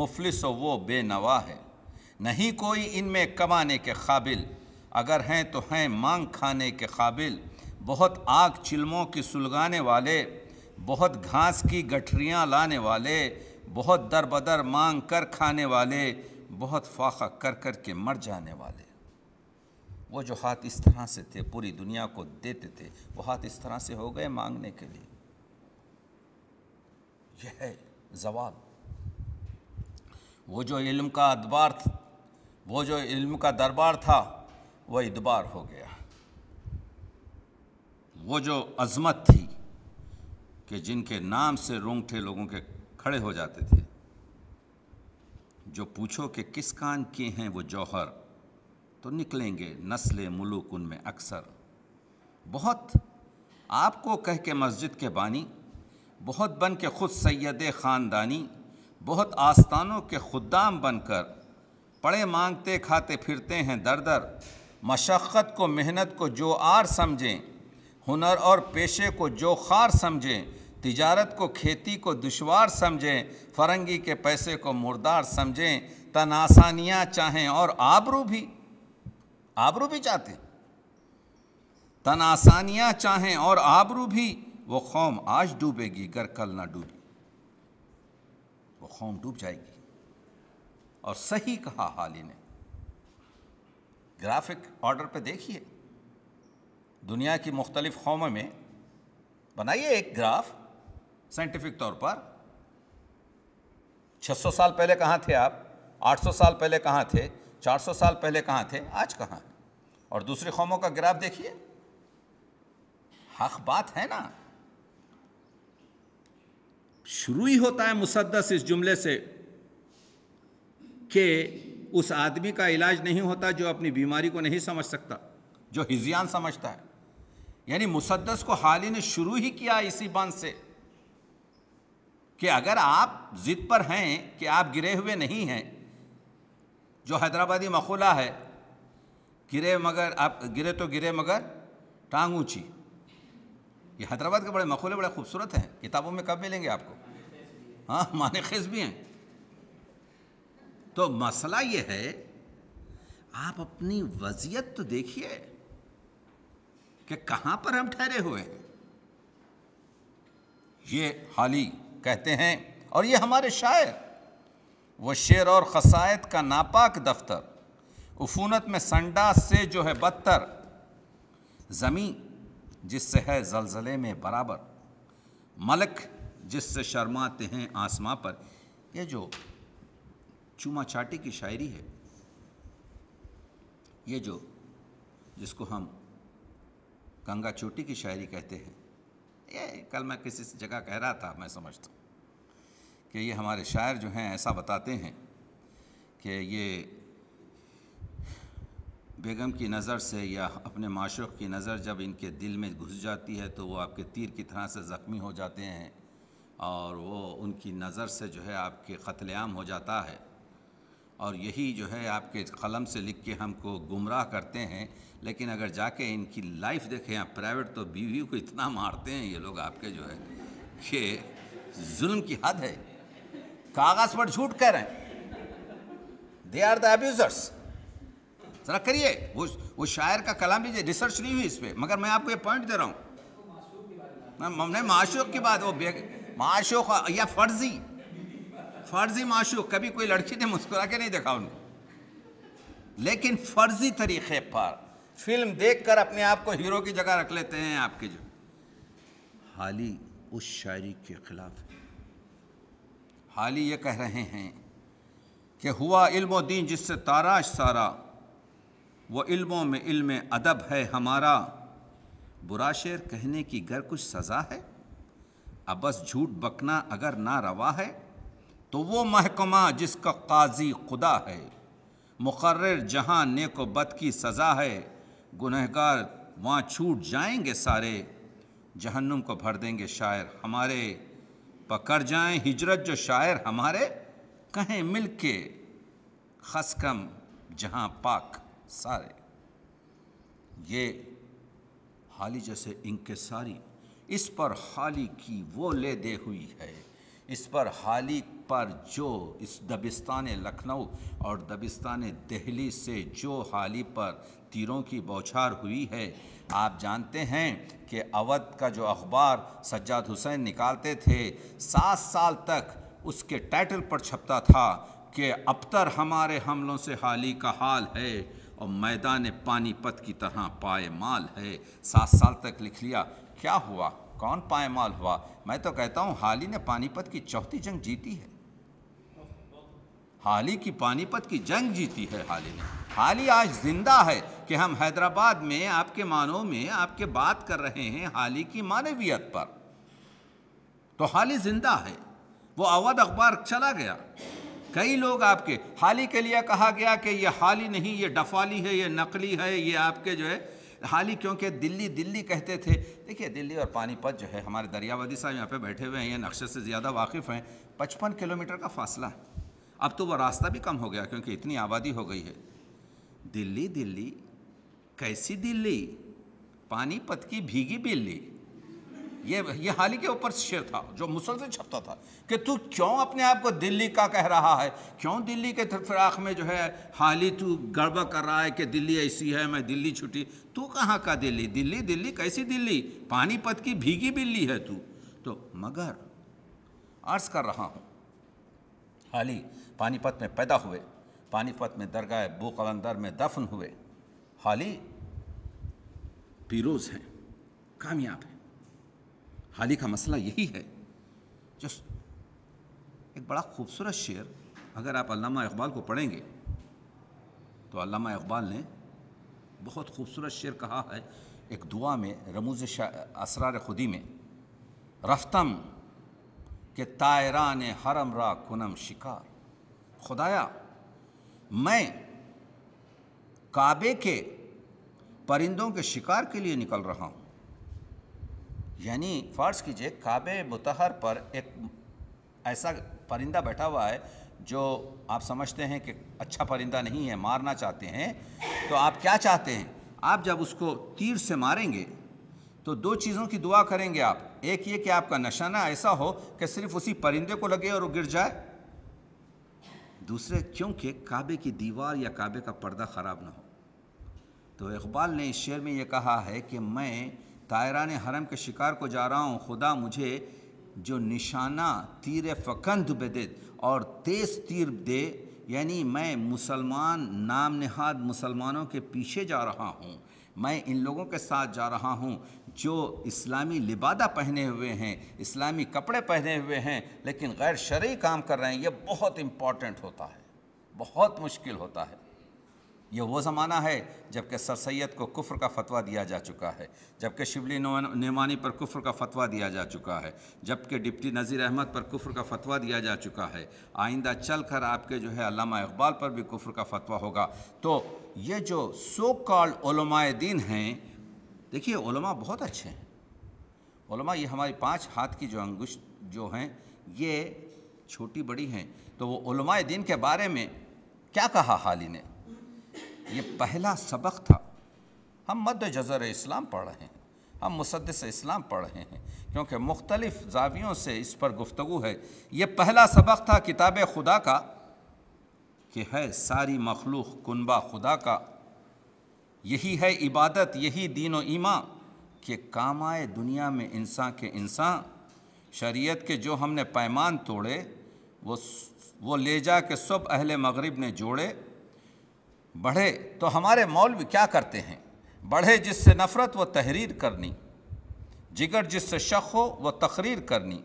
मुफलिस वो बेनवा है नहीं कोई इनमें कमाने के काबिल अगर हैं तो हैं मांग खाने के काबिल बहुत आग चिल्मों की सुलगाने वाले बहुत घास की गठरियाँ लाने वाले बहुत दर बदर मांग कर खाने वाले बहुत फाखा कर कर के मर जाने वाले वो जो हाथ इस तरह से थे पूरी दुनिया को देते थे वो हाथ इस तरह से हो गए मांगने के लिए यह है जवाब वो जो इल्म का अदबार वो जो इल्म का दरबार था वह इतबार हो गया वो जो अजमत थी कि जिनके नाम से रोंगटे लोगों के खड़े हो जाते थे जो पूछो कि किस कान के हैं वो जौहर तो निकलेंगे नस्ल मलूक उनमें अक्सर बहुत आपको कह के मस्जिद के बानी बहुत बन के ख़ुद सैद ख़ानदानी बहुत आस्थानों के खुदाम बनकर पड़े मांगते खाते फिरते हैं दर दर मशक्क़त को मेहनत को जो आर समझें हुनर और पेशे को जो खार समझें तिजारत को खेती को दुशवार समझें फरंगी के पैसे को मुर्दार समझें तन आसानियाँ चाहें और आबरू भी आबरू भी चाहते हैं तन आसानियाँ चाहें और आबरू भी वो कौम आज डूबेगी गर कल ना डूबी वो कौम डूब जाएगी और सही कहा हाल ही ने ग्राफिक ऑर्डर पे देखिए दुनिया की मुख्तलिफ कौम में बनाइए एक ग्राफ साइंटिफिक तौर पर 600 साल पहले कहाँ थे आप 800 साल पहले कहाँ थे 400 साल पहले कहाँ थे आज कहाँ हैं और दूसरी कौमों का ग्राफ देखिए हक बात है ना शुरू ही होता है मुसदस इस जुमले से कि उस आदमी का इलाज नहीं होता जो अपनी बीमारी को नहीं समझ सकता जो हिजियान समझता है यानी मुसदस को हाल ही ने शुरू ही किया इसी बंद से कि अगर आप जिद पर हैं कि आप गिरे हुए नहीं हैं जो हैदराबादी मखूला है गिरे मगर आप गिरे तो गिरे मगर टांग ऊँची ये हैदराबाद के बड़े मखूले बड़े खूबसूरत हैं किताबों में कब मिलेंगे आपको हाँ माने खेज भी हैं तो मसला ये है आप अपनी वजियत तो देखिए कि कहाँ पर हम ठहरे हुए हैं ये हाली कहते हैं और ये हमारे शायर वो शेर और खसायत का नापाक दफ्तर उफूनत में संडास से जो है बदतर ज़मीं जिससे है जलजले में बराबर मलक जिससे शर्माते हैं आसमां पर यह जो चूमा चाटी की शायरी है ये जो जिसको हम गंगा चोटी की शायरी कहते हैं ये कल मैं किसी जगह कह रहा था मैं समझता हूँ कि ये हमारे शायर जो हैं ऐसा बताते हैं कि ये बेगम की नज़र से या अपने माशूक की नज़र जब इनके दिल में घुस जाती है तो वो आपके तीर की तरह से ज़ख्मी हो जाते हैं और वो उनकी नज़र से जो है आपके कत्लेम हो जाता है और यही जो है आपके कलम से लिख के हमको गुमराह करते हैं लेकिन अगर जाके इनकी लाइफ देखें आप प्राइवेट तो बीवी को इतना मारते हैं ये लोग आपके जो है कि जुल्म की हद है कागज पर झूठ कह रहे हैं दे आर द एब्यूजर्स जरा करिए वो वो शायर का कलाम भी रिसर्च नहीं हुई इस पर मगर मैं आपको ये पॉइंट दे रहा हूँ नहीं माशोक की बात वो माशोक या फर्जी फर्जी माशोक कभी कोई लड़की ने मुस्कुरा के नहीं देखा उनको लेकिन फर्जी तरीके पर फिल्म देखकर अपने आप को हीरो की जगह रख लेते हैं आपके जो हाली उस शायरी के खिलाफ हाली ये कह रहे हैं कि हुआ इल्म दीन जिससे ताराश सारा वो इल्मों में इल्म अदब है हमारा बुरा शेर कहने की गर कुछ सज़ा है अब बस झूठ बकना अगर ना रवा है तो वो महकमा जिसका काजी खुदा है मुकर्र जहाँ नेक बद की सज़ा है गुनहगार वहाँ छूट जाएंगे सारे जहन्नुम को भर देंगे शायर हमारे पकड़ जाए हिजरत जो शायर हमारे कहें मिल के खसकम जहाँ पाक सारे ये हाली जैसे इनके सारी इस पर हाली की वो ले दे हुई है इस पर हाली पर जो इस दबिस्तान लखनऊ और दबिस्तान दिल्ली से जो हाली पर तीरों की बौछार हुई है आप जानते हैं कि अवध का जो अखबार सज्जाद हुसैन निकालते थे सात साल तक उसके टाइटल पर छपता था कि अबतर हमारे हमलों से हाली का हाल है और मैदान पानीपत की तरह पायमाल है सात साल तक लिख लिया क्या हुआ कौन पायमाल हुआ मैं तो कहता हूँ हाल ही ने पानीपत की चौथी जंग जीती है हाली की पानीपत की जंग जीती है हाली ने हाली आज जिंदा है कि हम हैदराबाद में आपके मानों में आपके बात कर रहे हैं हाली की मानवीयत पर तो हाली जिंदा है वो अवध अखबार चला गया कई लोग आपके हाली के लिए कहा गया कि ये हाली नहीं ये डफाली है ये नकली है ये आपके जो है हाली क्योंकि दिल्ली दिल्ली कहते थे देखिए दिल्ली और पानीपत जो है हमारे दरियावादी साहब यहाँ पे बैठे हुए हैं ये नक्शे से ज़्यादा वाकिफ़ हैं पचपन किलोमीटर का फासला है अब तो वह रास्ता भी कम हो गया क्योंकि इतनी आबादी हो गई है दिल्ली दिल्ली कैसी दिल्ली पानीपत की भीगी बिल्ली ये ये हाल ही के ऊपर शेर था जो मुसलसल छपता था कि तू क्यों अपने आप को दिल्ली का कह रहा है क्यों दिल्ली के फिराक में जो है हाल ही तू गड़बड़ कर रहा है कि दिल्ली ऐसी है मैं दिल्ली छुट्टी तू कहाँ का दिल्ली दिल्ली दिल्ली कैसी दिल्ली पानीपत की भीगी बिल्ली है तू तो मगर अर्ज कर रहा हूँ हाल ही पानीपत में पैदा हुए पानीपत में दरगाह बू कलंदर में दफन हुए हाली पीरोज़ हैं कामयाब हैं हाली का मसला यही है जो एक बड़ा खूबसूरत शेर अगर आप अल्लामा इकबाल को पढ़ेंगे तो अल्लामा इकबाल ने बहुत खूबसूरत शेर कहा है एक दुआ में रमूज असरार खुदी में रफ्तम के तायरान हरम रा कुनम शिकार खुदाया मैं काबे के परिंदों के शिकार के लिए निकल रहा हूँ यानी फ़र्ज़ कीजिए काबे मुतहर पर एक ऐसा परिंदा बैठा हुआ है जो आप समझते हैं कि अच्छा परिंदा नहीं है मारना चाहते हैं तो आप क्या चाहते हैं आप जब उसको तीर से मारेंगे तो दो चीज़ों की दुआ करेंगे आप एक ये कि आपका नशाना ऐसा हो कि सिर्फ उसी परिंदे को लगे और वो गिर जाए दूसरे क्योंकि काबे की दीवार या काबे का पर्दा ख़राब ना हो तो इकबाल ने इस शेर में ये कहा है कि मैं तायरान हरम के शिकार को जा रहा हूँ खुदा मुझे जो निशाना तीर फ़कंद बदत और तेज़ तीर दे यानी मैं मुसलमान नाम नहाद मुसलमानों के पीछे जा रहा हूँ मैं इन लोगों के साथ जा रहा हूँ जो इस्लामी लिबादा पहने हुए हैं इस्लामी कपड़े पहने हुए हैं लेकिन गैर शर्य काम कर रहे हैं ये बहुत इम्पॉर्टेंट होता है बहुत मुश्किल होता है ये वो ज़माना है जबकि सर सैद को कुफ्र का फतवा दिया जा चुका है जबकि शिवली निमानी पर कुफ्र का फतवा दिया जा चुका है जबकि डिप्टी नज़ीर अहमद पर कुफ्र का फतवा दिया जा चुका है आइंदा चल कर आपके जो है अलामा इकबाल पर भी कुफ्र का फतवा होगा तो ये जो सो कॉल्ड ओलमाए दीन हैं देखिए ओलमा बहुत अच्छे हैं ओलमा ये हमारे पांच हाथ की जो अंगुश जो हैं ये छोटी बड़ी हैं तो वो ओलमाए दिन के बारे में क्या कहा हाली ने ये पहला सबक था हम मद जज़र इस्लाम पढ़ रहे हैं हम मुसदस इस्लाम पढ़ रहे हैं क्योंकि मुख्तलिफ़ जावियों से इस पर गुफ्तु है ये पहला सबक था किताब खुदा का कि है सारी मखलूक कुनबा खुदा का यही है इबादत यही दीन व ईमा कि काम आए दुनिया में इंसान के इंसान शरीयत के जो हमने पैमान तोड़े वो वो ले जा के सब अहले मगरिब ने जोड़े बढ़े तो हमारे मौलवी क्या करते हैं बढ़े जिससे नफ़रत व तहरीर करनी जिगर जिससे शक हो व तकरीर करनी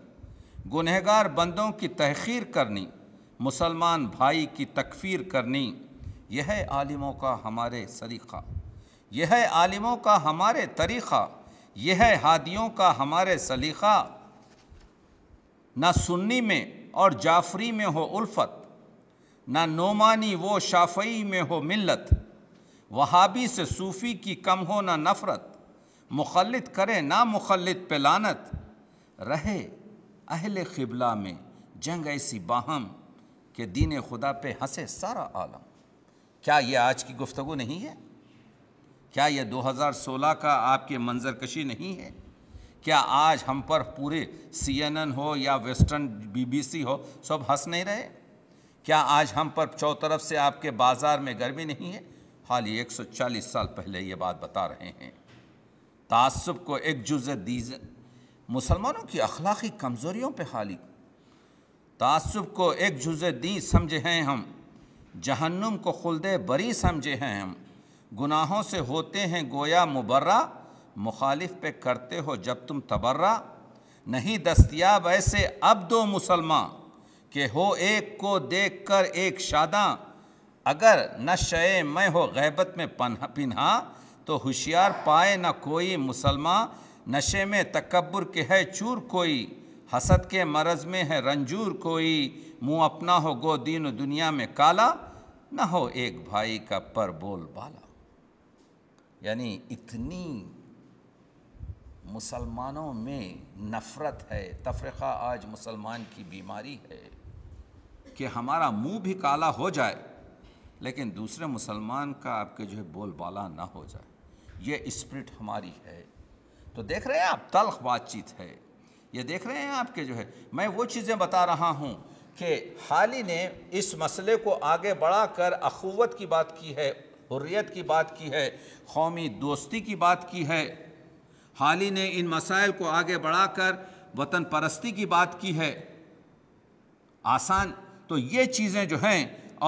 गुनहगार बंदों की तहखीर करनी मुसलमान भाई की तकफीर करनी यह आलिमों का हमारे सरीक़ा यह है आलिमों का हमारे तरीक़ा यह है हादियों का हमारे सलीक़ा ना सुन्नी में और जाफरी में हो उल्फ़त ना नोमानी वो शाफ़ई में हो मिलत वहाबी से सूफ़ी की कम हो ना नफ़रत मुखलत करे ना मुखलत पे लानत रहे अहल खिबला में जंग ऐसी बाहम के दीन खुदा पे हंसे सारा आलम क्या ये आज की गुफ्तु नहीं है क्या यह 2016 का आपके मंजरकशी नहीं है क्या आज हम पर पूरे सीएनएन हो या वेस्टर्न बीबीसी हो सब हंस नहीं रहे क्या आज हम पर चौतरफ से आपके बाज़ार में गर्मी नहीं है हाल ही एक साल पहले ये बात बता रहे हैं तसब को एक जुज़ दीज मुसलमानों की अखलाकी कमज़ोरियों पर हाली तसब को एक जुज़ दी समझे हैं हम जहन्नुम को खुलदे बरी समझे हैं हम गुनाहों से होते हैं गोया मुबर्रा मुखालिफ पे करते हो जब तुम तबर्रा नहीं दस्तियाब ऐसे अब दो मुसलमान के हो एक को देख कर एक शादा अगर न शय मैं हो गैबत में पन्हा पिन्हा तो होशियार पाए न कोई मुसलमान नशे में तकबर के है चूर कोई हसद के मरज़ में है रंजूर कोई मुँह अपना हो गो दीन दुनिया में काला न हो एक भाई का पर बोल बाला यानी इतनी मुसलमानों में नफ़रत है तफरक़ा आज मुसलमान की बीमारी है कि हमारा मुंह भी काला हो जाए लेकिन दूसरे मुसलमान का आपके जो है बोलबाला ना हो जाए ये स्प्रिट हमारी है तो देख रहे हैं आप तलख बातचीत है ये देख रहे हैं आपके जो है मैं वो चीज़ें बता रहा हूँ कि हाल ही ने इस मसले को आगे बढ़ाकर अख़ुवत की बात की है हुर्रियत की बात की है कौमी दोस्ती की बात की है हाल ही ने इन मसाइल को आगे बढ़ाकर वतन परस्ती की बात की है आसान तो ये चीज़ें जो हैं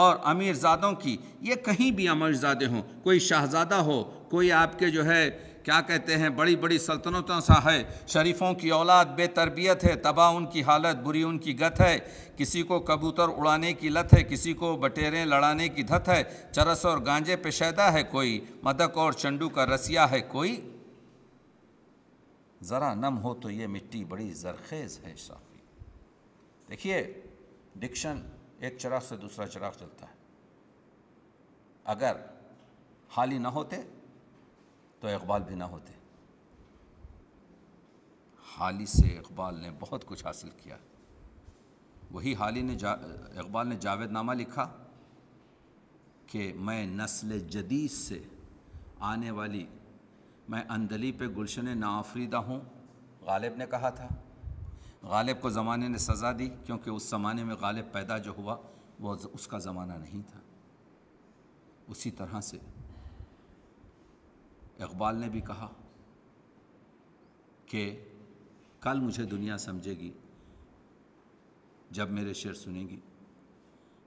और अमीरजादों की ये कहीं भी अमीरजादे हों कोई शाहजादा हो कोई आपके जो है क्या कहते हैं बड़ी बड़ी सल्तनतों सा है शरीफों की औलाद बेतरबियत है तबाह उनकी हालत बुरी उनकी गत है किसी को कबूतर उड़ाने की लत है किसी को बटेरें लड़ाने की धत है चरस और गांजे पेशैदा है कोई मदक और चंडू का रसिया है कोई ज़रा नम हो तो ये मिट्टी बड़ी जरखेज़ है साफ़ी देखिए डिक्शन एक चराग से दूसरा चराग चलता है अगर हाली ना होते तो इकबाल भी ना होते ही से इकबाल ने बहुत कुछ हासिल किया वही हाल ही ने जा इकबाल ने जावेद नामा लिखा कि मैं नस्ल जदीद से आने वाली मैं अंदली पे गुलशन नाफरीदा हूँ गालिब ने कहा था गालिब को ज़माने ने सज़ा दी क्योंकि उस ज़माने में गालिब पैदा जो हुआ वो उसका ज़माना नहीं था उसी तरह से इकबाल ने भी कहा कि कल मुझे दुनिया समझेगी जब मेरे शेर सुनेगी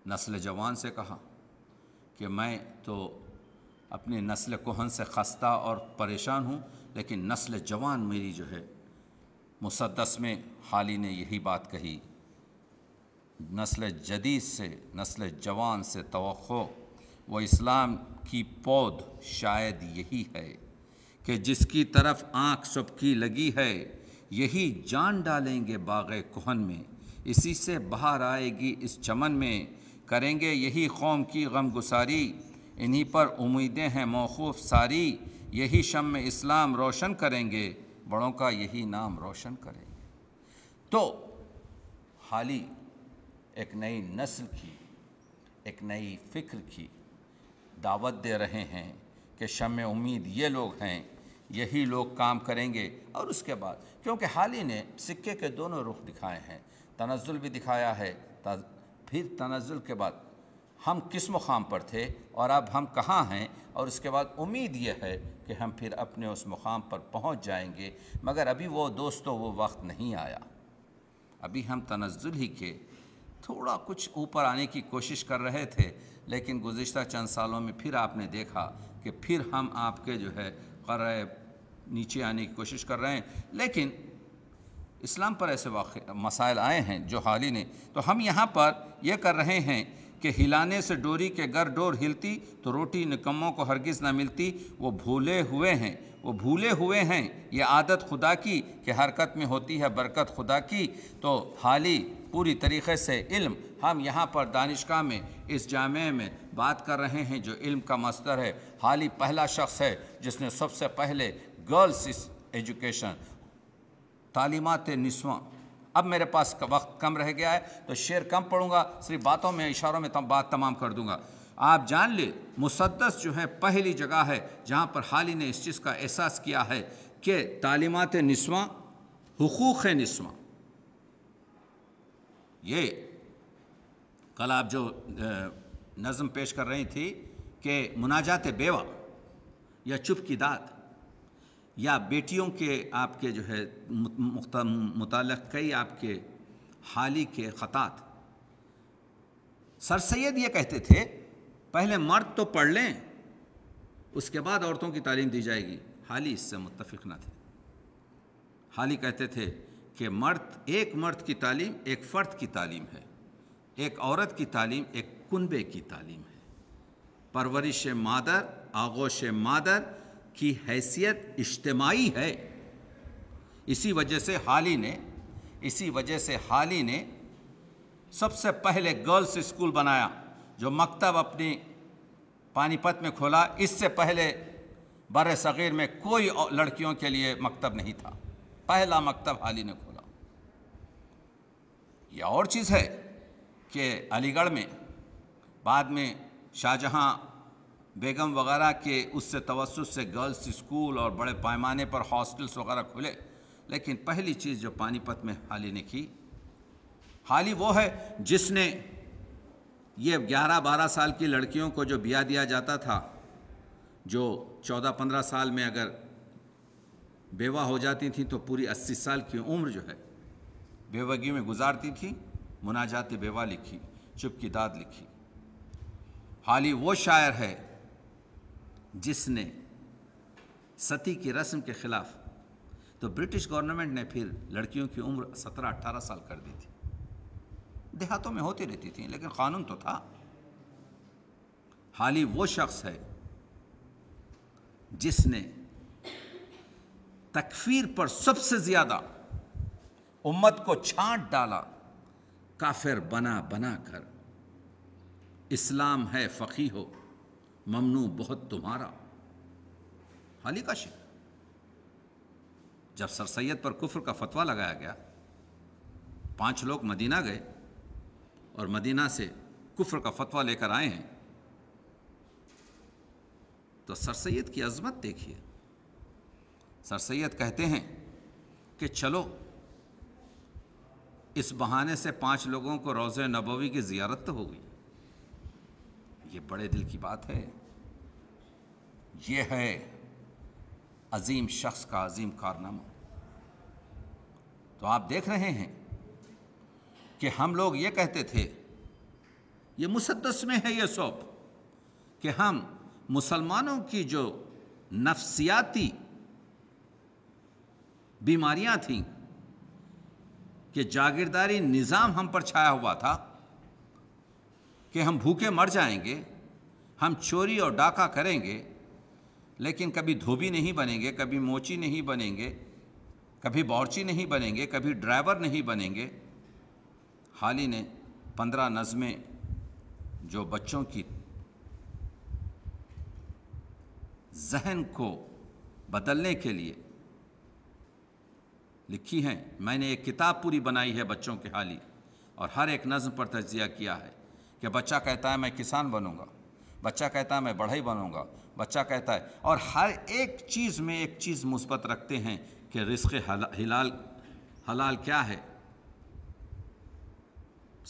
नस्ल जवान से कहा कि मैं तो अपने नस्ल कोहन से खस्ता और परेशान हूँ लेकिन नस्ल जवान मेरी जो है मुसदस में ही ने यही बात कही नस्ल जदीद से नस्ल जवान से तो व इस्लाम की पौध शायद यही है कि जिसकी तरफ आँख सबकी लगी है यही जान डालेंगे बाग कोहन में इसी से बाहर आएगी इस चमन में करेंगे यही कौम की गमगुसारी इन्हीं पर उम्मीदें हैं मौखूफ सारी यही शम इस्लाम रोशन करेंगे बड़ों का यही नाम रोशन करेंगे तो हाली एक नई नस्ल की एक नई फ़िक्र की दावत दे रहे हैं कि शम उम्मीद ये लोग हैं यही लोग काम करेंगे और उसके बाद क्योंकि हाल ही ने सिक्के के दोनों रुख दिखाए हैं तनज़ुल भी दिखाया है फिर तनज़ुल के बाद हम किस मुकाम पर थे और अब हम कहाँ हैं और उसके बाद उम्मीद यह है कि हम फिर अपने उस मुकाम पर पहुँच जाएंगे मगर अभी वो दोस्तों वो वक्त नहीं आया अभी हम तनज़ुल ही के थोड़ा कुछ ऊपर आने की कोशिश कर रहे थे लेकिन गुज्तर चंद सालों में फिर आपने देखा कि फिर हम आपके जो है कर नीचे आने की कोशिश कर रहे हैं लेकिन इस्लाम पर ऐसे मसाइल आए हैं जो हाल ही ने तो हम यहाँ पर यह कर रहे हैं कि हिलाने से डोरी के गर डोर हिलती तो रोटी निकम्मों को हरगिज़ ना मिलती वो भूले हुए हैं वो भूले हुए हैं ये आदत खुदा की कि हरकत में होती है बरकत खुदा की तो हाली पूरी तरीक़े से इल्म हम यहाँ पर दानिशा में इस जामे में बात कर रहे हैं जो इल्म का मस्तर है हाल ही पहला शख्स है जिसने सबसे पहले गर्ल्स एजुकेशन तालीमत नस्वा अब मेरे पास वक्त कम रह गया है तो शेर कम पढ़ूंगा सिर्फ बातों में इशारों में तम बात तमाम कर दूंगा आप जान ले मुसदस जो है पहली जगह है जहाँ पर हाल ही ने इस चीज़ का एहसास किया है कि तालीमत नस्वा हकूक़ नस्वा ये कल आप जो नज़म पेश कर रही थी कि मुनाजात बेवा या चुप की दात या बेटियों के आपके जो है मुतल कई आपके हाली के ख़ात सर सैद ये कहते थे पहले मर्द तो पढ़ लें उसके बाद औरतों की तालीम दी जाएगी हाली इससे मुतफ़ ना थे हाली कहते थे कि मर्द एक मर्द की तालीम एक फ़र्द की तालीम है एक औरत की तालीम एक कुनबे की तालीम है परवरिश मादर आगोश मादर की हैसियत इज्तमाही है इसी वजह से हाल ही ने इसी वजह से हाल ही ने सबसे पहले गर्ल्स स्कूल बनाया जो मकतब अपनी पानीपत में खोला इससे पहले बर सग़ीर में कोई लड़कियों के लिए मकतब नहीं था पहला मकतब हाल ही ने खोला ये और चीज़ है कि अलीगढ़ में बाद में शाहजहाँ बेगम वगैरह के उससे तवसत से गर्ल्स स्कूल और बड़े पैमाने पर हॉस्टल्स वगैरह खुले लेकिन पहली चीज़ जो पानीपत में हाली ने की हाली वो है जिसने ये 11-12 साल की लड़कियों को जो ब्याह दिया जाता था जो 14-15 साल में अगर बेवा हो जाती थी तो पूरी 80 साल की उम्र जो है बेवगी में गुजारती थी मुनाजात बेवा लिखी चुपकी दाद लिखी हाल ही वो शायर है जिसने सती की रस्म के ख़िलाफ़ तो ब्रिटिश गवर्नमेंट ने फिर लड़कियों की उम्र सत्रह अट्ठारह साल कर दी थी देहातों में होती रहती थी लेकिन क़ानून तो था हाल ही वो शख्स है जिसने तकफीर पर सबसे ज़्यादा उम्मत को छांट डाला काफिर बना बना कर इस्लाम है फ़की हो ममनू बहुत तुम्हारा हाली का शेर जब सर सैद पर कुफर का फतवा लगाया गया पांच लोग मदीना गए और मदीना से कुफ्र का फतवा लेकर आए हैं तो सर सैद की अजमत देखिए सर सैद कहते हैं कि चलो इस बहाने से पांच लोगों को रोजे नबवी की जियारत तो हो गई ये बड़े दिल की बात है ये है अजीम शख्स का अजीम कारनामा तो आप देख रहे हैं कि हम लोग ये कहते थे ये मुसदस में है ये सौप कि हम मुसलमानों की जो नफ्सियाती बीमारियां थीं कि जागीरदारी निज़ाम हम पर छाया हुआ था कि हम भूखे मर जाएंगे हम चोरी और डाका करेंगे लेकिन कभी धोबी नहीं बनेंगे कभी मोची नहीं बनेंगे कभी बौरची नहीं बनेंगे कभी ड्राइवर नहीं बनेंगे हाल ही ने पंद्रह नज़में जो बच्चों की जहन को बदलने के लिए लिखी हैं मैंने एक किताब पूरी बनाई है बच्चों के हाली और हर एक नज़म पर तजिया किया है कि बच्चा कहता है मैं किसान बनूँगा बच्चा कहता है मैं बढ़ई बनूँगा बच्चा कहता है और हर एक चीज़ में एक चीज़ मुस्बत रखते हैं कि रिस्क हिलाल हलाल क्या है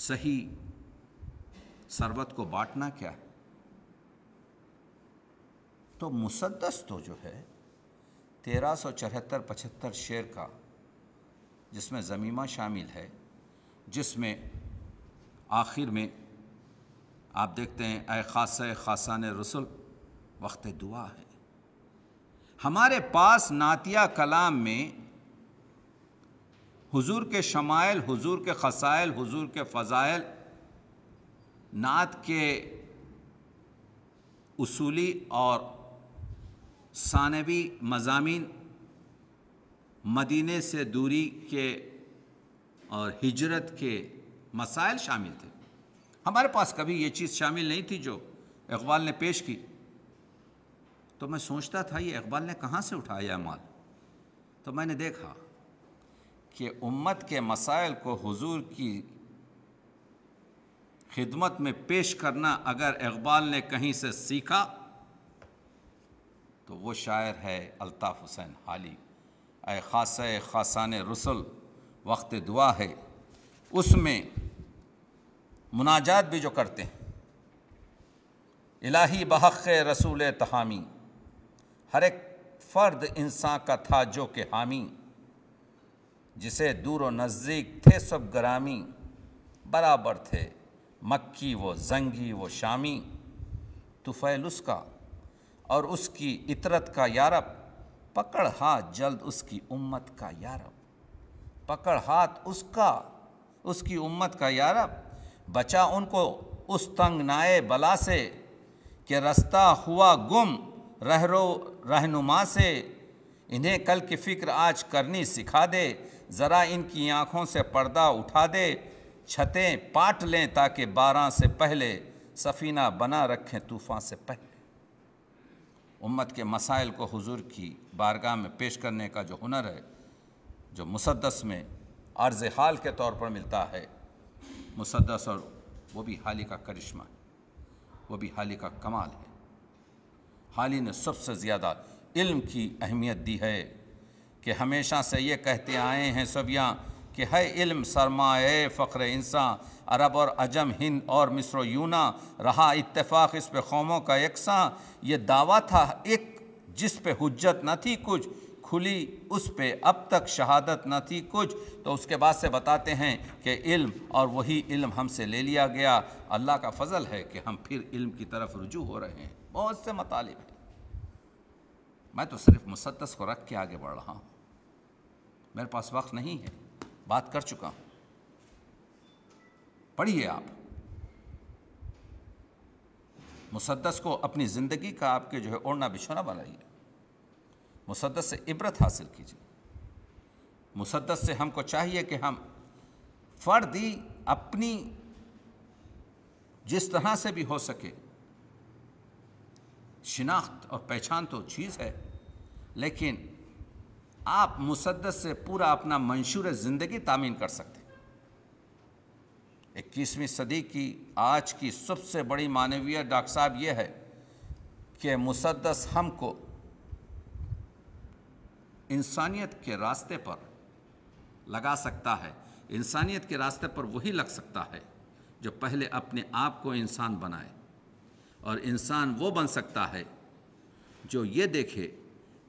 सही शरबत को बांटना क्या है तो मुसदस तो जो है तेरह सौ चौहत्तर पचहत्तर शेर का जिसमें ज़मीमा शामिल है जिसमें आखिर में आप देखते हैं ए खास खासान रसुल वक्त दुआ है हमारे पास नातिया कलाम में हुजूर के शमायल हुजूर के खसाइल हुजूर के फ़ज़ाइल नात के उसूली और सानवी मजामी मदीने से दूरी के और हिजरत के मसाइल शामिल थे हमारे पास कभी ये चीज़ शामिल नहीं थी जो इकबाल ने पेश की तो मैं सोचता था ये इकबाल ने कहाँ से उठाया माल तो मैंने देखा कि उम्मत के मसाइल को हुजूर की खिदमत में पेश करना अगर इकबाल ने कहीं से सीखा तो वो शायर है अल्ताफ़ हुसैन हाली ख़ास ख़ासान रसुल वक्त दुआ है उसमें मुनाजात भी जो करते हैं इलाही बहक़ रसूल तहामी हर एक फ़र्द इंसान का था जो के हामी जिसे दूर व नज़दीक थे सब ग्रामी बराबर थे मक्की वो जंगी वो शामी तुफ़ैल उसका और उसकी इतरत का यारप पकड़ हाथ जल्द उसकी उम्मत का यारब पकड़ हाथ उसका उसकी उम्मत का यारब बचा उनको उस तंग नाए बला से कि रास्ता हुआ गुम रहरो रहनुमा से इन्हें कल की फ़िक्र आज करनी सिखा दे ज़रा इनकी आँखों से पर्दा उठा दे छतें पाट लें ताकि बारह से पहले सफ़ीना बना रखें तूफ़ान से पहले उम्मत के मसाइल को हुजूर की बारगाह में पेश करने का जो हुनर है जो मुसदस में अर्ज हाल के तौर पर मिलता है मुसदस और वो भी हाली का करिश्मा है वो भी हाली का कमाल है हाली ने सबसे ज़्यादा इल्म की अहमियत दी है कि हमेशा से ये कहते आए हैं सब यहाँ कि है इल्म सरमाए फ़ख्र इंसान अरब और अजम हिंद और मिस्र यूना रहा इतफ़ाक़ इस पे कौमों का यकसा ये दावा था एक जिस पे हजत न थी कुछ खुली उस पे अब तक शहादत न थी कुछ तो उसके बाद से बताते हैं कि इल्म और वही इल्म हमसे ले लिया गया अल्लाह का फजल है कि हम फिर इल्म की तरफ रुजू हो रहे हैं बहुत से मतालिब हैं मैं तो सिर्फ मुसदस को रख के आगे बढ़ रहा हूँ मेरे पास वक्त नहीं है बात कर चुका हूँ पढ़िए आप मुसदस को अपनी ज़िंदगी का आपके जो है ओढ़ना बिछोना बनाइए मुसदस से इबरत हासिल कीजिए मुसदस से हमको चाहिए कि हम फ़र्दी अपनी जिस तरह से भी हो सके शिनाख्त और पहचान तो चीज़ है लेकिन आप मुसदस से पूरा अपना मंशूर ज़िंदगी तामीन कर सकते इक्कीसवीं सदी की आज की सबसे बड़ी मानवीय डॉक्टर साहब यह है कि मुसदस हमको इंसानियत के रास्ते पर लगा सकता है इंसानियत के रास्ते पर वही लग सकता है जो पहले अपने आप को इंसान बनाए और इंसान वो बन सकता है जो ये देखे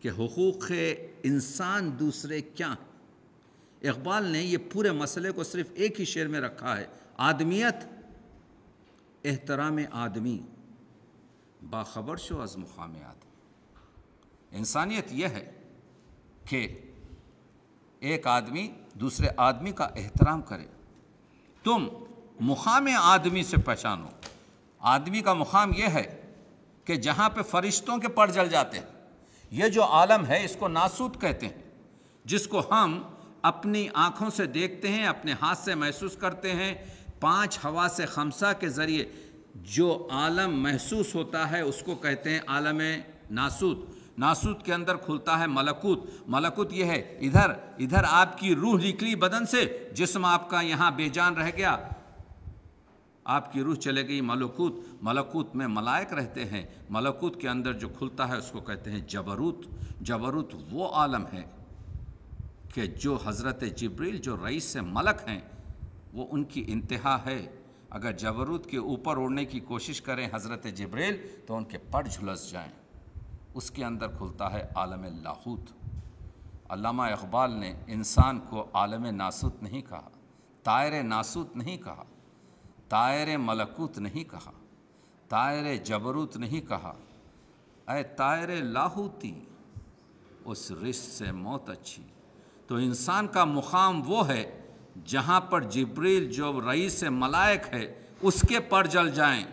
कि हकूक़ इंसान दूसरे क्या हैं इकबाल ने ये पूरे मसले को सिर्फ एक ही शेर में रखा है आदमियत एहतराम आदमी बाखबर शो अज मुकाम आदमी इंसानियत यह है कि एक आदमी दूसरे आदमी का एहतराम करे तुम मुकाम आदमी से पहचानो आदमी का मुकाम यह है कि जहाँ पर फरिश्तों के पड़ जल जाते हैं यह जो आलम है इसको नासूत कहते हैं जिसको हम अपनी आँखों से देखते हैं अपने हाथ से महसूस करते हैं पांच हवा से खमसा के ज़रिए जो आलम महसूस होता है उसको कहते हैं आलम नासूद नासूद के अंदर खुलता है मलकूत मलकूत यह है इधर इधर आपकी रूह निकली बदन से जिसम आपका यहाँ बेजान रह गया आपकी रूह चले गई मलकूत मलकूत में मलायक रहते हैं मलकूत के अंदर जो खुलता है उसको कहते हैं जबरूत जबरूत वो आलम है कि जो हज़रत जबरील जो रईस से मलक हैं वो उनकी इंतहा है अगर जबरूत के ऊपर उड़ने की कोशिश करें हज़रत जबरील तो उनके पट झुलस जाएं उसके अंदर खुलता है आलम लाहूत अल्लामा इकबाल ने इंसान को आलम नासूत नहीं कहा तायर नासूत नहीं कहा तायर मलकूत नहीं कहा तायर जबरूत नहीं कहा अय तायर लाहूती उस रिश्त से मौत अच्छी तो इंसान का मुकाम वो है जहाँ पर जिब्रील जो रईस से मलायक है उसके पर जल जाएं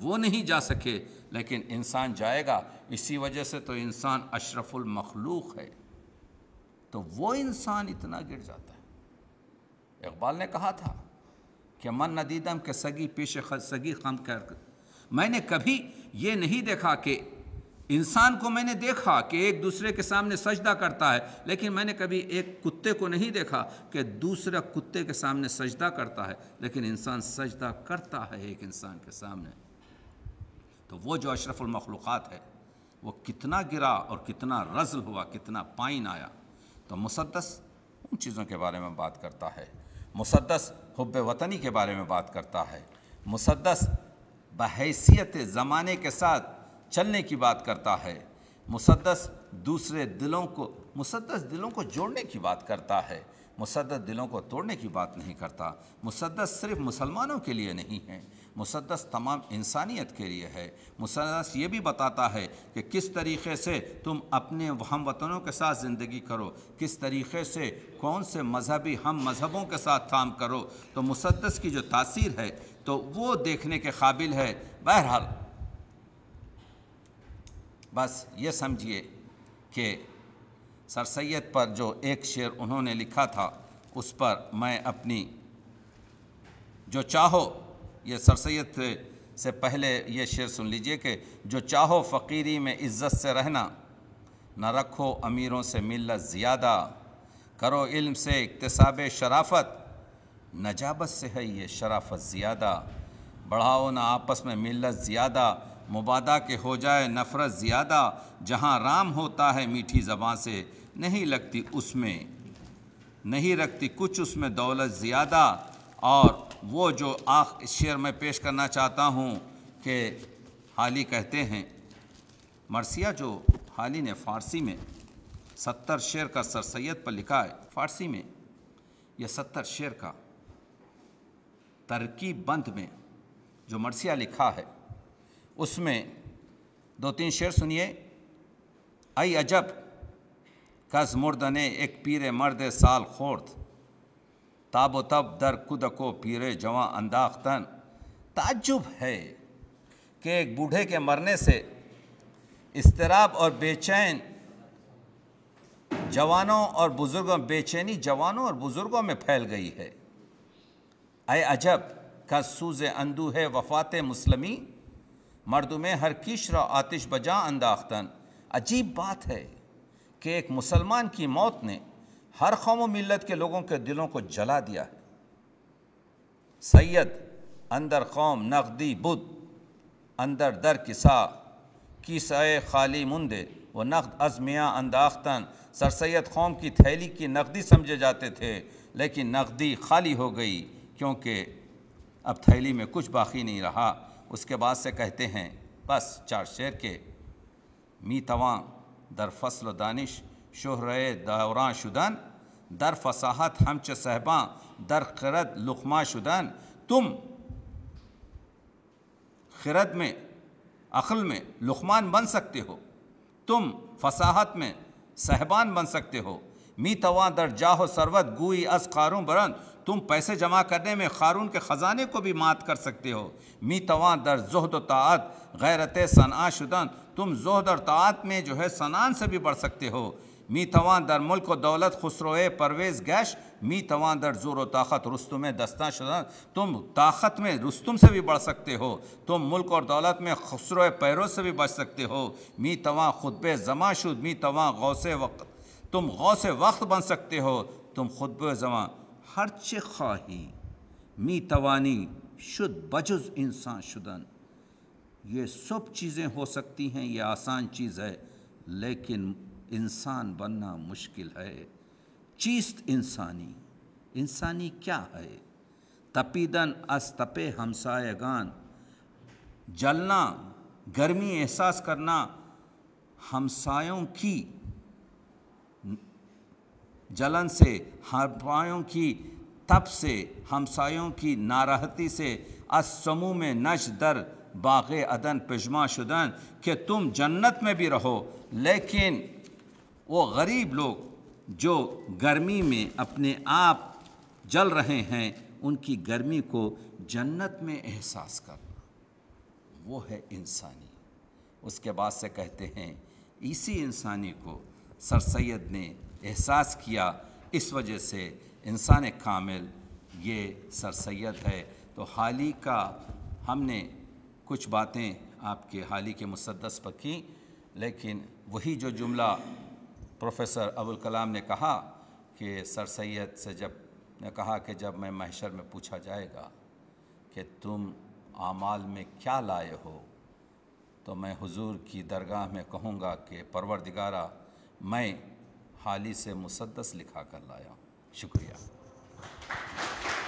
वो नहीं जा सके लेकिन इंसान जाएगा इसी वजह से तो इंसान अशरफुल मखलूक है तो वो इंसान इतना गिर जाता है इकबाल ने कहा था कि मन नदीदम के सगी पेश सगी खम कर मैंने कभी ये नहीं देखा कि इंसान को मैंने देखा कि एक दूसरे के सामने सजदा करता है लेकिन मैंने कभी एक कुत्ते को नहीं देखा कि दूसरा कुत्ते के सामने सजदा करता है लेकिन इंसान सजदा करता है एक इंसान के सामने तो वो जो अशरफुलमखलूक़ात है वो कितना गिरा और कितना रजल हुआ कितना पाइन आया तो मुसदस उन चीज़ों के बारे में बात करता है मुसदस हब वतनी के बारे में बात करता है मुसदस बहसीत ज़माने के साथ चलने की बात करता है मुसदस दूसरे दिलों को मुसदस दिलों को जोड़ने की बात करता है मुसदस दिलों को तोड़ने की बात नहीं करता मुसदस सिर्फ मुसलमानों के लिए नहीं है मुसदस तमाम इंसानियत के लिए है मुसदस ये भी बताता है कि किस तरीके से तुम अपने हम वतनों के साथ ज़िंदगी करो किस तरीके से कौन से मजहबी हम मज़हबों के साथ काम करो तो मुसदस की जो तासीर है तो वो देखने के काबिल है बहरहाल बस ये समझिए कि सर सैद पर जो एक शेर उन्होंने लिखा था उस पर मैं अपनी जो चाहो ये सर सैद से पहले ये शेर सुन लीजिए कि जो चाहो फ़कीरी में इज़्ज़त से रहना न रखो अमीरों से मिलत ज़्यादा करो इल्म से इकतसाब शराफत नजाबत से है ये शराफत ज़्यादा बढ़ाओ ना आपस में मिलत ज़्यादा मुबादा के हो जाए नफ़रत ज़्यादा जहाँ राम होता है मीठी ज़बाँ से नहीं लगती उसमें नहीं रखती कुछ उसमें दौलत ज़्यादा और वो जो आख शेर में पेश करना चाहता हूँ कि हाली कहते हैं मरसिया जो हाली ने फ़ारसी में सत्तर शेर का सर सैद पर लिखा है फ़ारसी में यह सत्तर शेर का तरकीब बंद में जो मरसिया लिखा है उसमें दो तीन शेर सुनिए आई अजब कज मुर्दने एक पीर मर्द साल खोर्द ताब तब दर कुद को पीर जवा अंदाख्तन ताजुब है कि एक बूढ़े के मरने से इसतराब और बेचैन जवानों और बुज़ुर्गों बेचैनी जवानों और बुज़ुर्गों में फैल गई है अजब का सूज अंदू है वफात मुसलमी मर्द में हर किश रा आतिश बजा अंदाख्तन अजीब बात है कि एक मुसलमान की मौत ने हर कौम मिलत के लोगों के दिलों को जला दिया है सैयद अंदर कौम नकदी बुद अंदर दर किसा की किसए खाली मुंदे व नकद अजमिया अंदाख्तन सर सैद कौम की थैली की नकदी समझे जाते थे लेकिन नकदी खाली हो गई क्योंकि अब थैली में कुछ बाकी नहीं रहा उसके बाद से कहते हैं बस चार शेर के मी तवा दर फसल दानिश शोहर दौरा शुदन दर फसाहत हमच सहबा दर खरत लुखमा शुदन तुम खिरत में अखल में लुखमान बन सकते हो तुम फसाहत में सहबान बन सकते हो मी तवा दर जाहो सरवत गुई अस खारूँ बरंद तुम पैसे जमा करने में खारून के ख़जाने को भी मात कर सकते हो मी तवा दर जहद तात गैरत सना शुदन तुम जहद और तात में जो है सनान से भी बढ़ सकते हो मी तवा दर मुल्क व दौलत खुसरो परवेज़ गैश मी तवा दर ज़ोर ताकत रस्तुम दस्ता शुदन तुम ताकत में रस्तुम से भी बढ़ सकते हो तुम मुल्क और दौलत में खुसरो पैरों से भी बच सकते हो मी तवा खुतब जमा शुद मी तवा गौ से वक्त तुम गौ से वक्त बन सकते हो तुम खुतब जमा هرچه خواهی मी तवानी शुद्ध बजुज इंसान शुदन ये सब चीज़ें हो सकती हैं ये आसान चीज़ है लेकिन इंसान बनना मुश्किल है चीस्त इंसानी इंसानी क्या है तपीदन अस्तपे हमसायगान जलना गर्मी एहसास करना हमसायों की जलन से हरफायों की तप से हमसायों की नाराहती से असमूह में नश दर बाग अदन पजमा शुदन कि तुम जन्नत में भी रहो लेकिन वो गरीब लोग जो गर्मी में अपने आप जल रहे हैं उनकी गर्मी को जन्नत में एहसास करना वो है इंसानी उसके बाद से कहते हैं इसी इंसानी को सर सैद ने एहसास किया इस वजह से इंसान कामिल ये सर सैद है तो हाल ही का हमने कुछ बातें आपके हाल ही के मुसदस पर की लेकिन वही जो जुमला प्रोफेसर अबुल कलाम ने कहा कि सर सैद से जब ने कहा कि जब मैं महशर में पूछा जाएगा कि तुम आमाल में क्या लाए हो तो मैं हुजूर की दरगाह में कहूँगा कि परवरदिगारा मैं हाली से मुसदस लिखा कर लाया शुक्रिया